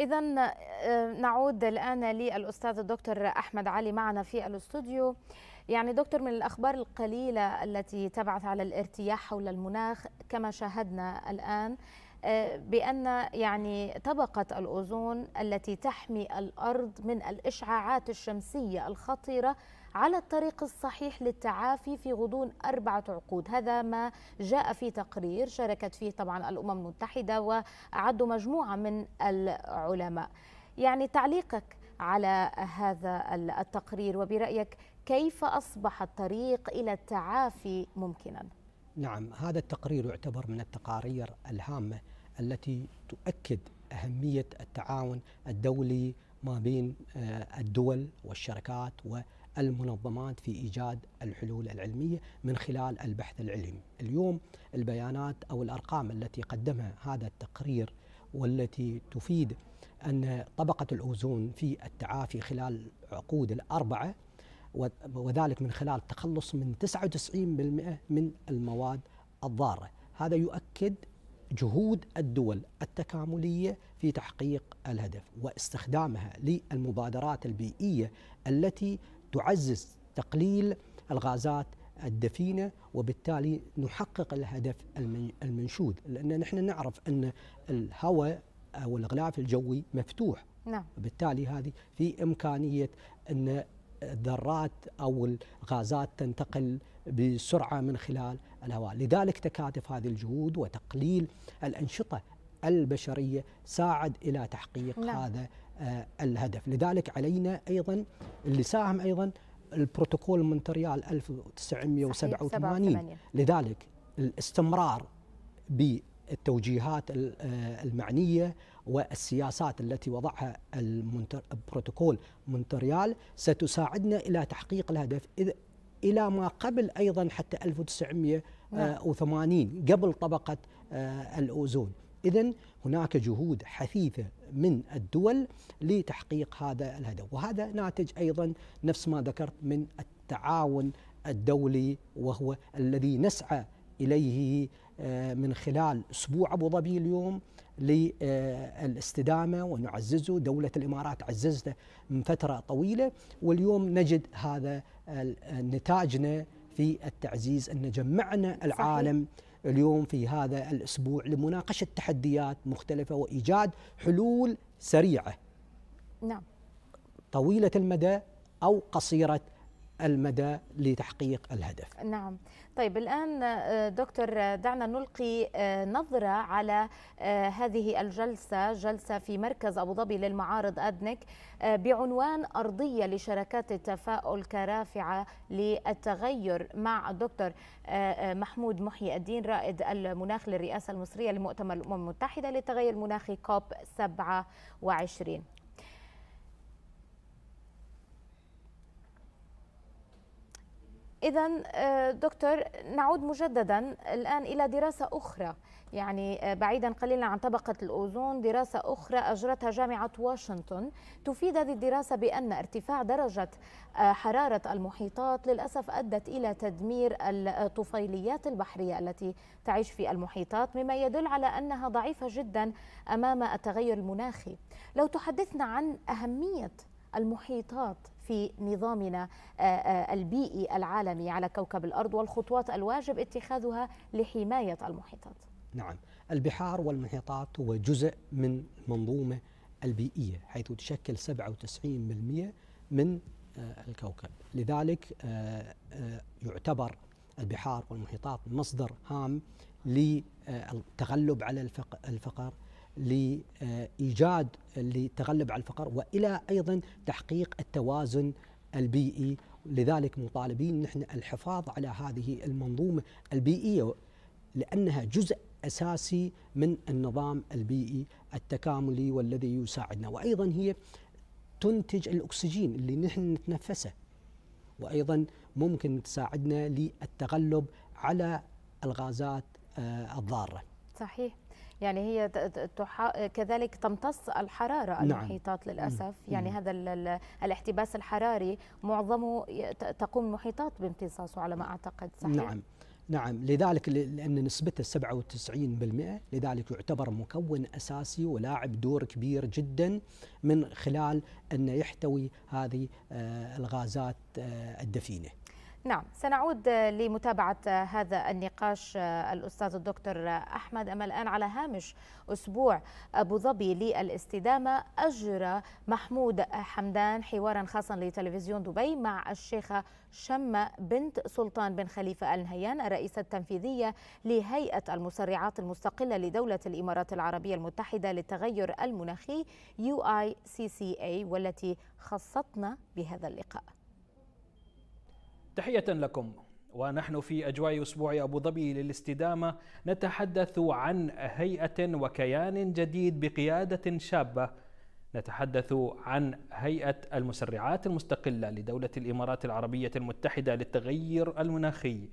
[SPEAKER 1] إذا آه، نعود الآن للأستاذ الدكتور أحمد علي معنا في الاستوديو يعني دكتور من الأخبار القليلة التي تبعث على الارتياح حول المناخ كما شاهدنا الآن بأن يعني طبقة الأوزون التي تحمي الأرض من الإشعاعات الشمسية الخطيرة على الطريق الصحيح للتعافي في غضون أربعة عقود هذا ما جاء في تقرير شاركت فيه طبعا الأمم المتحدة وأعدوا مجموعة من العلماء يعني تعليقك على هذا التقرير وبرأيك كيف أصبح الطريق إلى التعافي ممكناً؟
[SPEAKER 3] نعم هذا التقرير يعتبر من التقارير الهامة التي تؤكد أهمية التعاون الدولي ما بين آه، الدول والشركات والمنظمات في إيجاد الحلول العلمية من خلال البحث العلمي اليوم البيانات أو الأرقام التي قدمها هذا التقرير والتي تفيد أن طبقة الأوزون في التعافي خلال عقود الأربعة وذلك من خلال التخلص من 99% من المواد الضارة هذا يؤكد جهود الدول التكامليه في تحقيق الهدف واستخدامها للمبادرات البيئيه التي تعزز تقليل الغازات الدفينه وبالتالي نحقق الهدف المنشود لان نحن نعرف ان الهواء او الغلاف الجوي مفتوح نعم. بالتالي هذه في امكانيه ان الذرات او الغازات تنتقل بسرعه من خلال الهواء، لذلك تكاتف هذه الجهود وتقليل الانشطه البشريه ساعد الى تحقيق نعم. هذا آه، الهدف، لذلك علينا ايضا اللي ساهم ايضا البروتوكول مونتريال 1987 لذلك الاستمرار بالتوجيهات آه، المعنيه والسياسات التي وضعها البروتوكول مونتريال ستساعدنا الى تحقيق الهدف الى ما قبل ايضا حتى 1980 قبل طبقه آه، الاوزون اذا هناك جهود حثيثه من الدول لتحقيق هذا الهدف وهذا ناتج ايضا نفس ما ذكرت من التعاون الدولي وهو الذي نسعى اليه آه، من خلال اسبوع ابو ظبي اليوم للاستدامة ونعززه دولة الإمارات عززته من فترة طويلة واليوم نجد هذا نتاجنا في التعزيز أن جمعنا العالم صحيح. اليوم في هذا الأسبوع لمناقشة تحديات مختلفة وإيجاد حلول سريعة نعم طويلة المدى أو قصيرة المدى لتحقيق الهدف
[SPEAKER 1] نعم طيب الآن آه، دكتور آه، دعنا نلقي آه، نظرة على هذه الجلسة جلسة في مركز أبو ظبي للمعارض أدنك بعنوان أرضية لشركات التفاؤل كرافعة للتغير مع الدكتور محمود محي الدين رائد المناخ للرئاسة المصرية لمؤتمر الأمم المتحدة للتغير المناخي كوب 27 إذا آه، دكتور نعود مجددا الآن إلى دراسة أخرى يعني آه، بعيدا قليلا عن طبقة الأوزون دراسة أخرى أجرتها جامعة واشنطن تفيد هذه الدراسة بأن ارتفاع درجة آه، حرارة المحيطات للأسف أدت إلى تدمير الطفيليات البحرية التي تعيش في المحيطات مما يدل على أنها ضعيفة جدا أمام التغير المناخي لو تحدثنا عن أهمية المحيطات في نظامنا آه، آه، البيئي العالمي على كوكب الأرض والخطوات الواجب اتخاذها لحماية المحيطات
[SPEAKER 3] نعم البحار والمحيطات هو جزء من منظومة البيئية حيث تشكل 97% من آه، الكوكب لذلك يعتبر البحار والمحيطات مصدر هام للتغلب على الفقر لايجاد للتغلب على الفقر والى ايضا تحقيق التوازن البيئي لذلك مطالبين نحن الحفاظ على هذه المنظومه البيئيه لانها جزء اساسي من النظام البيئي التكاملي والذي يساعدنا وايضا هي تنتج الاكسجين اللي نحن نتنفسه وايضا ممكن تساعدنا للتغلب على الغازات آه، الضاره.
[SPEAKER 1] صحيح. يعني هي تح... كذلك تمتص الحرارة نعم. المحيطات للأسف مم. يعني مم. هذا ال... الاحتباس الحراري معظمه تقوم المحيطات بامتصاصه على ما أعتقد صحيح؟ نعم
[SPEAKER 3] نعم لذلك لأن نسبته 97% لذلك يعتبر مكون أساسي ولاعب دور كبير جدا من خلال أنه يحتوي هذه آه، الغازات آه، الدفينة
[SPEAKER 1] نعم سنعود لمتابعة هذا النقاش الأستاذ الدكتور أحمد أما الآن على هامش أسبوع أبو ظبي للاستدامة أجرى محمود حمدان حوارا خاصا لتلفزيون دبي مع الشيخة شمة بنت سلطان بن خليفة آل نهيان الرئيسة التنفيذية لهيئة المسرعات المستقلة لدولة الإمارات العربية المتحدة للتغير المناخي UICCA إيه، والتي خصتنا بهذا اللقاء
[SPEAKER 5] تحية لكم ونحن في أجواء أسبوع أبو ظبي للاستدامة نتحدث عن هيئة وكيان جديد بقيادة شابة نتحدث عن هيئة المسرعات المستقلة لدولة الإمارات العربية المتحدة للتغير المناخي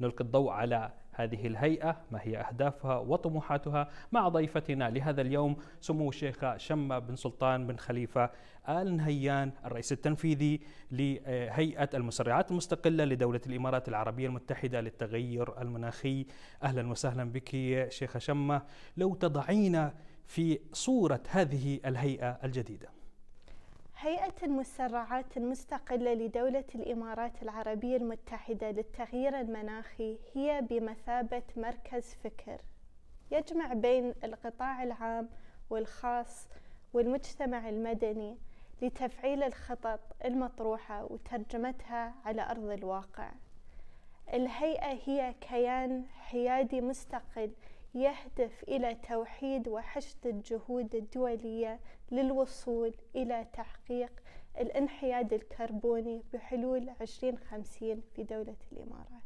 [SPEAKER 5] نلقي الضوء على هذه الهيئة ما هي أهدافها وطموحاتها مع ضيفتنا لهذا اليوم سمو الشيخة شمة بن سلطان بن خليفة آل نهيان الرئيس التنفيذي لهيئة المسرعات المستقلة لدولة الإمارات العربية المتحدة للتغير المناخي أهلا وسهلا بك شيخة شمة لو تضعينا في صورة هذه الهيئة الجديدة
[SPEAKER 9] هيئة المسرعات المستقلة لدولة الإمارات العربية المتحدة للتغيير المناخي هي بمثابة مركز فكر يجمع بين القطاع العام والخاص والمجتمع المدني لتفعيل الخطط المطروحة وترجمتها على أرض الواقع الهيئة هي كيان حيادي مستقل يهدف إلى توحيد وحشد الجهود الدولية للوصول إلى تحقيق الانحياد الكربوني بحلول 2050 في دولة الإمارات.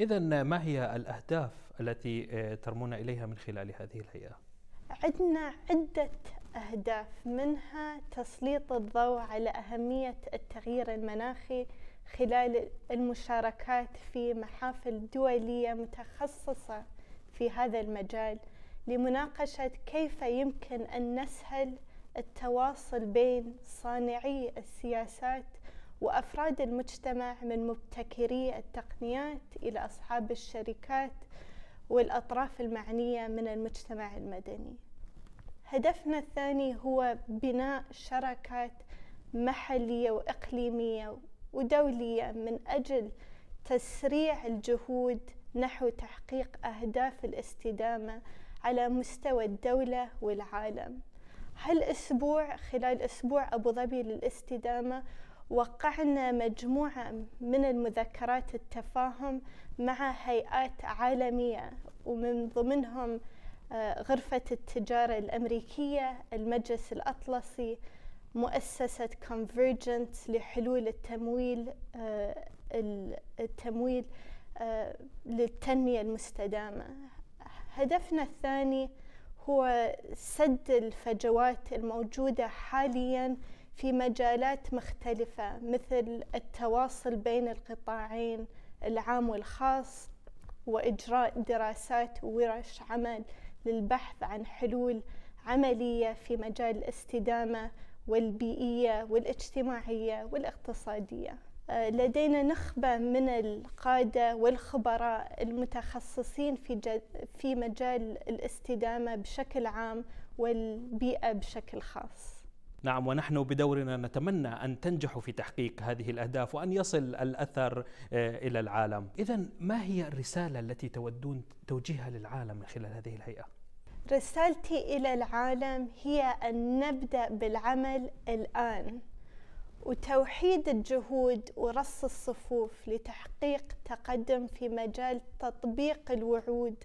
[SPEAKER 5] إذا ما هي الأهداف التي آه، ترمون إليها من خلال هذه الهيئة؟
[SPEAKER 9] عندنا عدة أهداف منها تسليط الضوء على أهمية التغيير المناخي خلال المشاركات في محافل دولية متخصصة في هذا المجال لمناقشة كيف يمكن أن نسهل التواصل بين صانعي السياسات وأفراد المجتمع من مبتكري التقنيات إلى أصحاب الشركات والأطراف المعنية من المجتمع المدني. هدفنا الثاني هو بناء شراكات محلية وإقليمية ودولية من أجل تسريع الجهود نحو تحقيق أهداف الاستدامة على مستوى الدولة والعالم هالأسبوع خلال أسبوع أبو ظبي للاستدامة وقعنا مجموعة من المذكرات التفاهم مع هيئات عالمية ومن ضمنهم آه، غرفة التجارة الأمريكية المجلس الأطلسي مؤسسة كونفرجنت لحلول التمويل آه، التمويل آه، للتنمية المستدامة هدفنا الثاني هو سد الفجوات الموجودة حاليا في مجالات مختلفة مثل التواصل بين القطاعين العام والخاص وإجراء دراسات وورش عمل للبحث عن حلول عملية في مجال الاستدامة والبيئية والاجتماعية والاقتصادية لدينا نخبة من القادة والخبراء المتخصصين في, في مجال الاستدامة بشكل عام والبيئة بشكل خاص
[SPEAKER 5] نعم ونحن بدورنا نتمنى أن تنجحوا في تحقيق هذه الأهداف وأن يصل الأثر آه، إلى العالم إذا ما هي الرسالة التي تودون توجيهها للعالم من خلال هذه الهيئة؟
[SPEAKER 9] رسالتي إلى العالم هي أن نبدأ بالعمل الآن وتوحيد الجهود ورص الصفوف لتحقيق تقدم في مجال تطبيق الوعود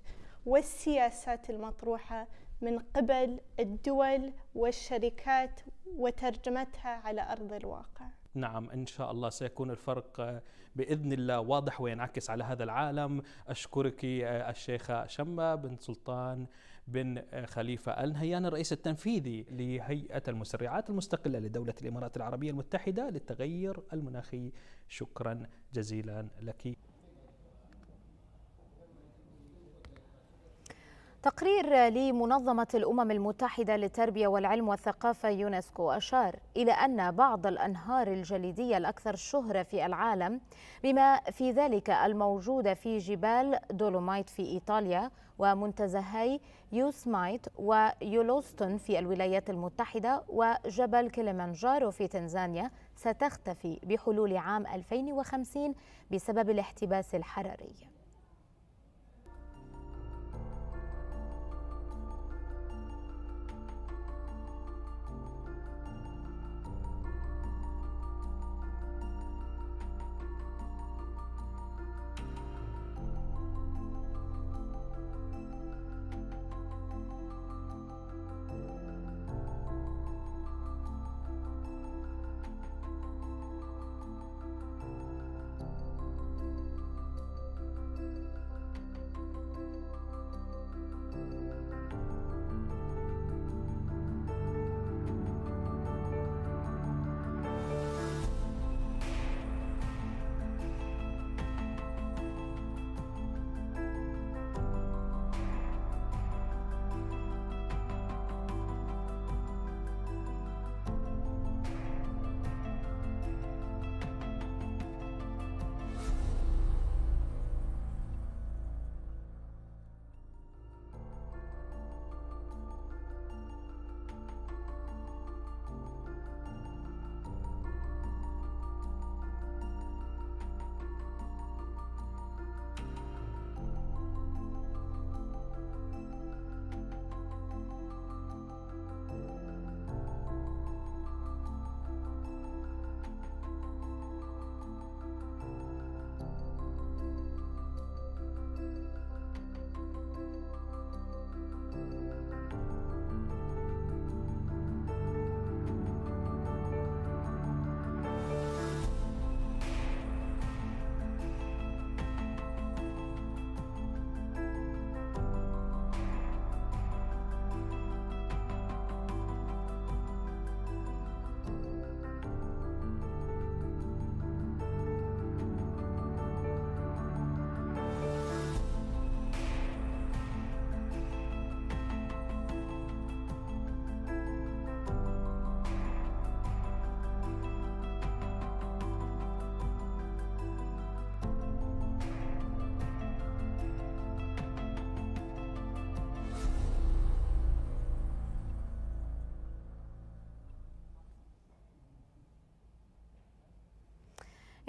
[SPEAKER 9] والسياسات المطروحه من قبل الدول والشركات وترجمتها على ارض الواقع.
[SPEAKER 5] نعم ان شاء الله سيكون الفرق آه، باذن الله واضح وينعكس على هذا العالم، اشكرك آه، الشيخه شمه بنت سلطان بن خليفة آل نهيان الرئيس التنفيذي لهيئة المسرعات المستقلة لدولة الإمارات العربية المتحدة للتغير المناخي شكرا جزيلا لك
[SPEAKER 1] تقرير لمنظمة الأمم المتحدة للتربية والعلم والثقافة يونسكو أشار إلى أن بعض الأنهار الجليدية الأكثر شهرة في العالم بما في ذلك الموجودة في جبال دولومايت في إيطاليا ومنتزهي يوسمايت ويولوستون في الولايات المتحدة وجبل كليمنجارو في تنزانيا ستختفي بحلول عام 2050 بسبب الاحتباس الحراري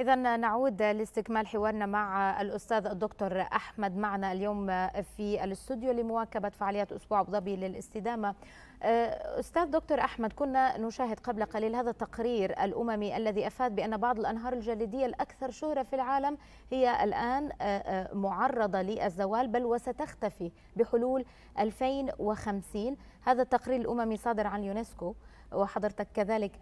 [SPEAKER 1] إذا نعود لاستكمال حوارنا مع الأستاذ الدكتور أحمد معنا اليوم في الاستوديو لمواكبة فعاليات أسبوع أبو ظبي للاستدامة. آه، أستاذ دكتور أحمد كنا نشاهد قبل قليل هذا التقرير الأممي الذي أفاد بأن بعض الأنهار الجليدية الأكثر شهرة في العالم هي الآن آه، آه، معرضة للزوال بل وستختفي بحلول 2050 هذا التقرير الأممي صادر عن اليونسكو وحضرتك كذلك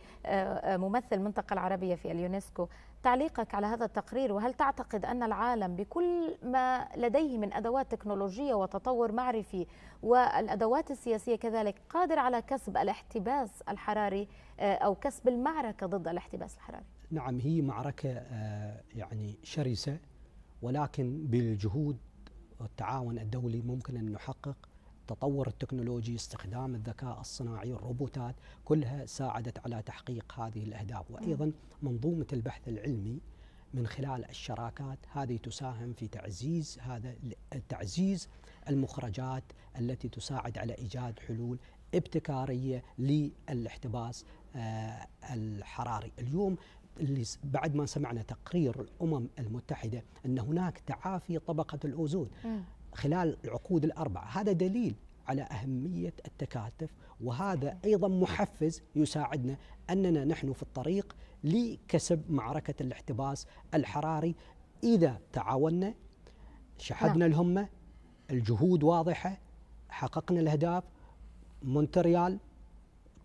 [SPEAKER 1] ممثل المنطقة العربية في اليونسكو تعليقك على هذا التقرير وهل تعتقد أن العالم بكل ما لديه من أدوات تكنولوجية وتطور معرفي والأدوات السياسية كذلك قادر على كسب الاحتباس الحراري آه، أو كسب المعركة ضد الاحتباس الحراري
[SPEAKER 3] نعم هي معركة آه، يعني شرسة ولكن بالجهود والتعاون الدولي ممكن أن نحقق التطور التكنولوجي استخدام الذكاء الصناعي الروبوتات كلها ساعدت على تحقيق هذه الأهداف نعم. وأيضا منظومة البحث العلمي من خلال الشراكات هذه تساهم في تعزيز هذا تعزيز المخرجات التي تساعد على ايجاد حلول ابتكاريه للاحتباس آه، الحراري، اليوم اللي بعد ما سمعنا تقرير الامم المتحده ان هناك تعافي طبقه الاوزون. نعم. خلال العقود الأربعة هذا دليل على أهمية التكاتف وهذا أيضا محفز يساعدنا أننا نحن في الطريق لكسب معركة الاحتباس الحراري إذا تعاوننا شحذنا نعم. الهمة الجهود واضحة حققنا الأهداف مونتريال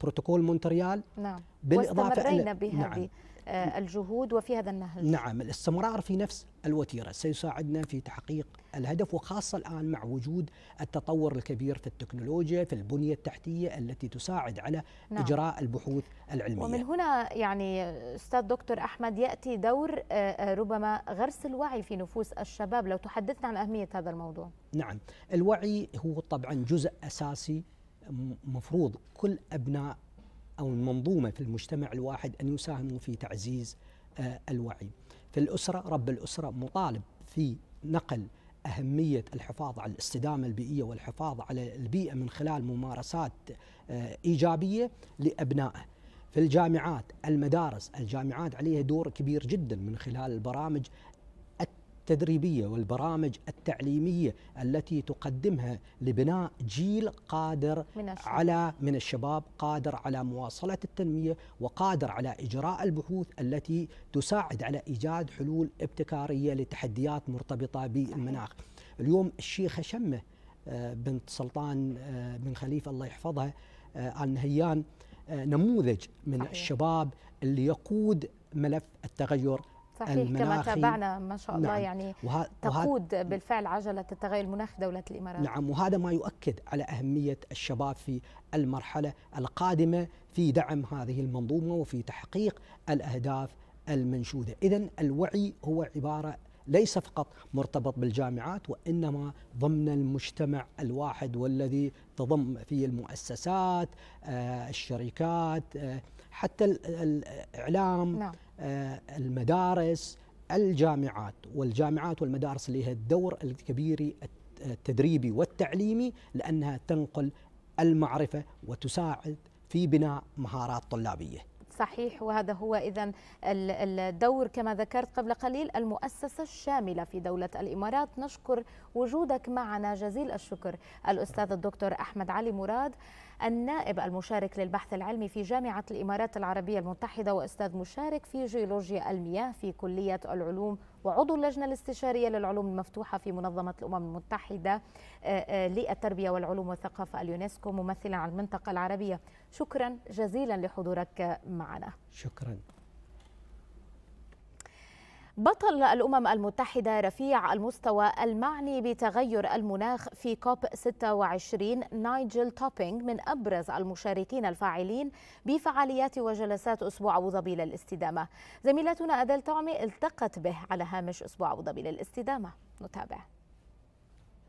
[SPEAKER 3] بروتوكول مونتريال
[SPEAKER 1] نعم بالإضافة واستمرينا بهذه نعم. آه، الجهود وفي هذا النهج
[SPEAKER 3] نعم الاستمرار في نفس الوتيره سيساعدنا في تحقيق الهدف وخاصه الان مع وجود التطور الكبير في التكنولوجيا في البنيه التحتيه التي تساعد على نعم. اجراء البحوث العلميه. ومن
[SPEAKER 1] هنا يعني استاذ دكتور احمد ياتي دور آه، آه، ربما غرس الوعي في نفوس الشباب لو تحدثنا عن اهميه هذا الموضوع.
[SPEAKER 3] نعم، الوعي هو طبعا جزء اساسي مفروض كل ابناء او المنظومه في المجتمع الواحد ان يساهموا في تعزيز آه، الوعي. في الأسرة رب الأسرة مطالب في نقل أهمية الحفاظ على الاستدامة البيئية والحفاظ على البيئة من خلال ممارسات آه، إيجابية لأبنائه في الجامعات المدارس الجامعات عليها دور كبير جدا من خلال البرامج التدريبيه والبرامج التعليميه التي تقدمها لبناء جيل قادر من على من الشباب قادر على مواصله التنميه وقادر على اجراء البحوث التي تساعد على ايجاد حلول ابتكاريه لتحديات مرتبطه بالمناخ. اليوم الشيخه شمه آه، بنت سلطان آه، بن خليفه الله يحفظها آه، ال نهيان نموذج من الشباب اللي يقود ملف التغير صحيح كما تابعنا
[SPEAKER 1] ما شاء الله نعم يعني
[SPEAKER 3] وه... تقود وه... بالفعل
[SPEAKER 1] عجلة التغير المناخي دولة الإمارات نعم
[SPEAKER 3] وهذا ما يؤكد على أهمية الشباب في المرحلة القادمة في دعم هذه المنظومة وفي تحقيق الأهداف المنشودة إذا الوعي هو عبارة ليس فقط مرتبط بالجامعات وانما ضمن المجتمع الواحد والذي تضم فيه المؤسسات آه، الشركات آه، حتى الاعلام نعم. آه، المدارس الجامعات والجامعات والمدارس اللي لها الدور الكبير التدريبي والتعليمي لانها تنقل المعرفه وتساعد في بناء مهارات طلابيه
[SPEAKER 1] صحيح وهذا هو اذا الدور كما ذكرت قبل قليل المؤسسه الشامله في دوله الامارات نشكر وجودك معنا جزيل الشكر الاستاذ الدكتور احمد علي مراد النائب المشارك للبحث العلمي في جامعة الإمارات العربية المتحدة وأستاذ مشارك في جيولوجيا المياه في كلية العلوم وعضو اللجنة الاستشارية للعلوم المفتوحة في منظمة الأمم المتحدة آه، آه، للتربية والعلوم والثقافة اليونسكو ممثلا عن المنطقة العربية شكرا جزيلا لحضورك معنا شكرا بطل الأمم المتحدة رفيع المستوى المعني بتغير المناخ في كوب 26 نايجل توبينغ من أبرز المشاركين الفاعلين بفعاليات وجلسات أسبوع أبوظبي للاستدامة زميلتنا أدل تعمي التقت به على هامش أسبوع أبوظبي للاستدامة نتابع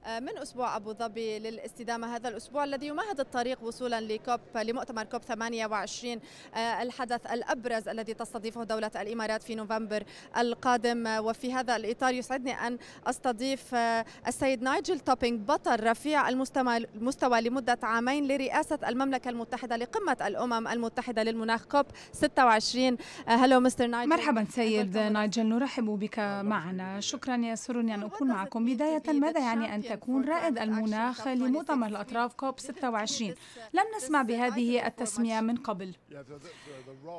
[SPEAKER 7] آه، من أسبوع أبو ظبي للاستدامة هذا الأسبوع الذي يمهد الطريق وصولا لكوب لمؤتمر كوب 28 آه، الحدث الأبرز الذي تستضيفه دولة الإمارات في نوفمبر القادم وفي هذا الإطار يسعدني أن أستضيف آه، السيد نايجل توبينج بطل رفيع المستوى لمدة عامين لرئاسة المملكة المتحدة لقمة الأمم المتحدة للمناخ
[SPEAKER 10] كوب 26 هلو مستر نايجل مرحبا سيد نايجل نرحب بك معنا شكرا يسرني أن أكون معكم بداية ماذا يعني أن تكون رائد المناخ لمؤتمر الأطراف كوب 26 لم نسمع بهذه التسمية من قبل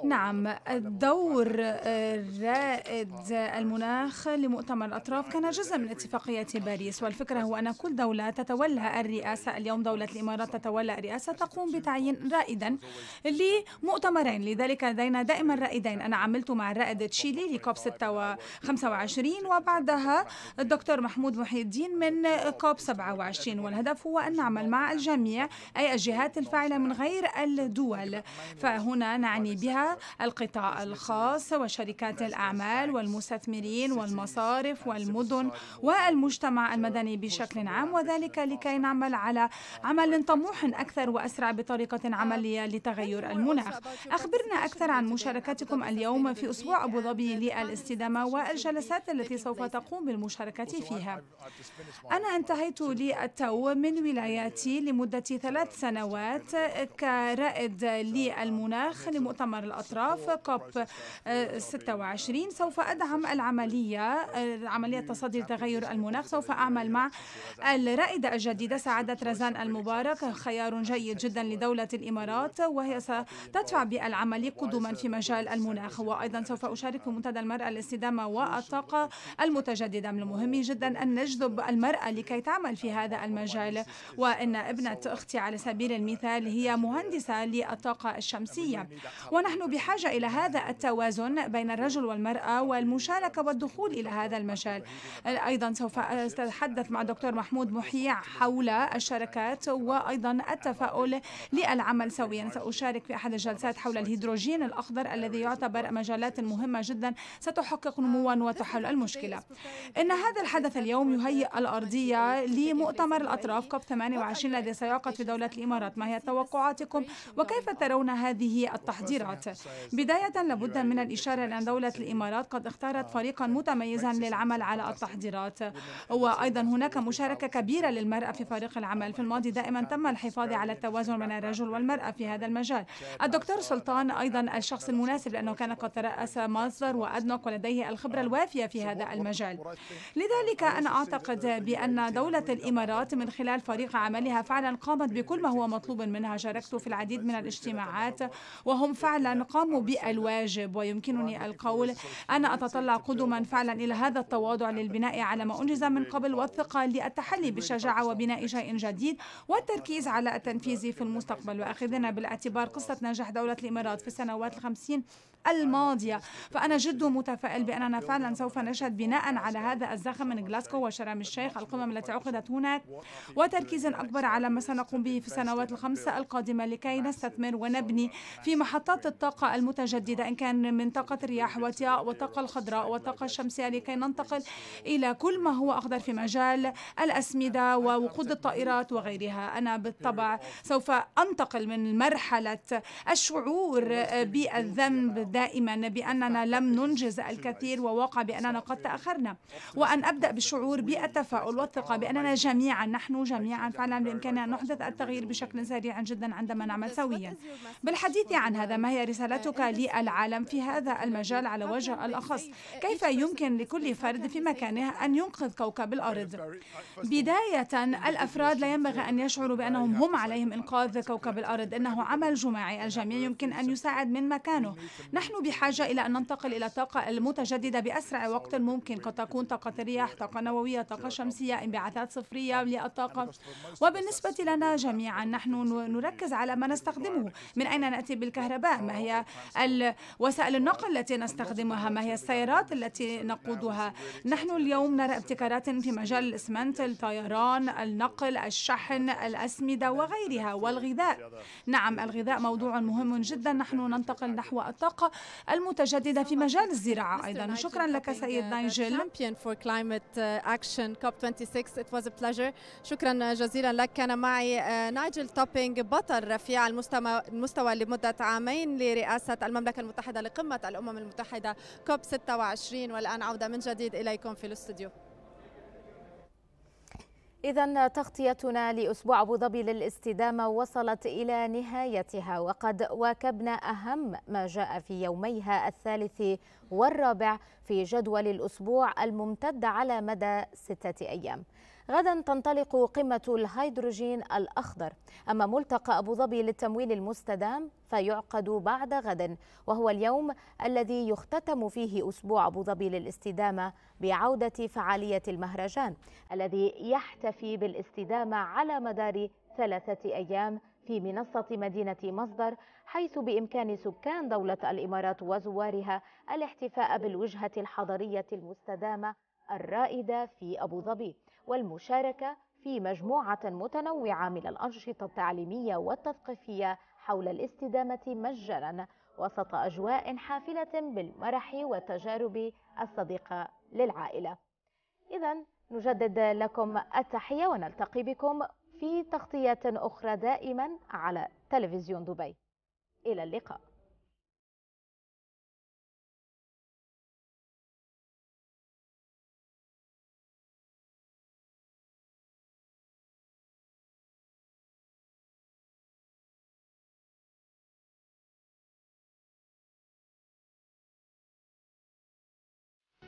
[SPEAKER 10] نعم الدور آه، رائد المناخ لمؤتمر الأطراف كان جزء من اتفاقية باريس والفكرة هو أن كل دولة تتولى الرئاسة اليوم دولة الإمارات تتولى الرئاسة تقوم بتعيين رائدا لمؤتمرين لذلك لدينا دائما رائدين أنا عملت مع الرائد تشيلي لكوب 26 وبعدها الدكتور محمود محي الدين من كوب 27 والهدف هو أن نعمل مع الجميع أي الجهات الفاعلة من غير الدول فهنا نعني بها القطاع الخاص وشركات الأعمال والمستثمرين والمصارف والمدن والمجتمع المدني بشكل عام وذلك لكي نعمل على عمل طموح أكثر وأسرع بطريقة عملية لتغير المناخ أخبرنا أكثر عن مشاركتكم اليوم في أسبوع أبو ظبي للاستدامة والجلسات التي سوف تقوم بالمشاركة فيها أنا أنت انتهيت للتو من ولاياتي لمدة ثلاث سنوات كرائد للمناخ لمؤتمر الأطراف كوب 26 سوف أدعم العملية عملية تصدي لتغير المناخ سوف أعمل مع الرائدة الجديدة سعادة رزان المبارك خيار جيد جدا لدولة الإمارات وهي ستدفع بالعمل قدما في مجال المناخ وأيضا سوف أشارك في منتدى المرأة الاستدامة والطاقة المتجددة من المهم جدا أن نجذب المرأة لكي لكي تعمل في هذا المجال وإن ابنة أختي على سبيل المثال هي مهندسة للطاقة الشمسية ونحن بحاجة إلى هذا التوازن بين الرجل والمرأة والمشاركة والدخول إلى هذا المجال أيضا سوف أتحدث مع دكتور محمود محيع حول الشركات وأيضا التفاؤل للعمل سويا سأشارك في أحد الجلسات حول الهيدروجين الأخضر الذي يعتبر مجالات مهمة جدا ستحقق نموا وتحل المشكلة إن هذا الحدث اليوم يهيئ الأرضية لمؤتمر الأطراف كوب 28 الذي سيعقد في دولة الإمارات ما هي توقعاتكم وكيف ترون هذه التحضيرات بداية لابد من الإشارة لأن دولة الإمارات قد اختارت فريقا متميزا للعمل على التحضيرات وأيضا هناك مشاركة كبيرة للمرأة في فريق العمل في الماضي دائما تم الحفاظ على التوازن بين الرجل والمرأة في هذا المجال الدكتور سلطان أيضا الشخص المناسب لأنه كان قد ترأس مصدر وأدنق ولديه الخبرة الوافية في هذا المجال لذلك أنا أعتقد بأن دولة الإمارات من خلال فريق عملها فعلا قامت بكل ما هو مطلوب منها شاركت في العديد من الاجتماعات وهم فعلا قاموا بالواجب ويمكنني القول أنا أتطلع قدما فعلا إلى هذا التواضع للبناء على ما أنجز من قبل والثقة للتحلي بالشجاعة وبناء شيء جديد والتركيز على التنفيذ في المستقبل وأخذنا بالاعتبار قصة نجاح دولة الإمارات في السنوات الخمسين الماضية فأنا جد متفائل بأننا فعلا سوف نشهد بناء على هذا الزخم من غلاسكو وشرام الشيخ القمم التي التي عقدت هناك وتركيز أكبر على ما سنقوم به في السنوات الخمسة القادمة لكي نستثمر ونبني في محطات الطاقة المتجددة إن كان من طاقة الرياح والضياء والطاقة الخضراء والطاقة الشمسية لكي ننتقل إلى كل ما هو أخضر في مجال الأسمدة ووقود الطائرات وغيرها أنا بالطبع سوف أنتقل من مرحلة الشعور بالذنب دائما بأننا لم ننجز الكثير وواقع بأننا قد تأخرنا وأن أبدأ بالشعور بالتفاؤل والثقة باننا أيوة. جميعا نحن أيوة. جميعا فعلا بإمكاننا أن نحدث التغيير بشكل سريع جدا عندما نعمل سويا بالحديث عن هذا ما هي رسالتك uh, للعالم في uh, هذا uh, المجال على وجه الأخص كيف يمكن لكل فرد في مكانه أن ينقذ كوكب الأرض بداية الأفراد لا ينبغي أن يشعروا بأنهم هم عليهم إنقاذ كوكب الأرض إنه عمل جماعي الجميع يمكن أن يساعد من مكانه نحن بحاجة إلى أن ننتقل إلى الطاقة المتجددة بأسرع وقت ممكن قد تكون طاقة رياح طاقة نووية طاقة شمسية انبعاث انبعاثات صفرية نعم. للطاقة نعم، وبالنسبة لنا جميعا نعم، نحن نركز على ما نستخدمه من أين نأتي بالكهرباء ما هي وسائل النقل التي نستخدمها ما هي السيارات التي نقودها نحن اليوم نرى ابتكارات في مجال الإسمنت الطيران النقل الشحن الأسمدة وغيرها والغذاء نعم الغذاء موضوع مهم جدا نحن ننتقل نحو الطاقة المتجددة في مجال الزراعة أيضا شكرا لك سيد uh, نايجل
[SPEAKER 7] it was a pleasure شكرا جزيلا لك كان معي آه، نايجل توبينج بطل رفيع المستوى المستوى لمدة عامين لرئاسة المملكة المتحدة لقمة الأمم المتحدة كوب 26 والآن عودة من جديد إليكم في الاستوديو
[SPEAKER 1] إذا تغطيتنا لأسبوع أبو ظبي للاستدامة وصلت إلى نهايتها وقد واكبنا أهم ما جاء في يوميها الثالث والرابع في جدول الأسبوع الممتد على مدى ستة أيام. غدا تنطلق قمة الهيدروجين الأخضر أما ملتقى أبو ظبي للتمويل المستدام فيعقد بعد غد وهو اليوم الذي يختتم فيه أسبوع أبو ظبي للاستدامة بعودة فعالية المهرجان الذي يحتفي بالاستدامة على مدار ثلاثة أيام في منصة مدينة مصدر حيث بإمكان سكان دولة الإمارات وزوارها الاحتفاء بالوجهة الحضرية المستدامة الرائدة في أبو ظبي والمشاركة في مجموعة متنوعة من الأنشطة التعليمية والتثقيفية حول الاستدامة مجانا وسط أجواء حافلة بالمرح والتجارب الصديقة للعائلة إذا نجدد لكم التحية ونلتقي بكم في تغطية أخرى دائما على تلفزيون دبي إلى اللقاء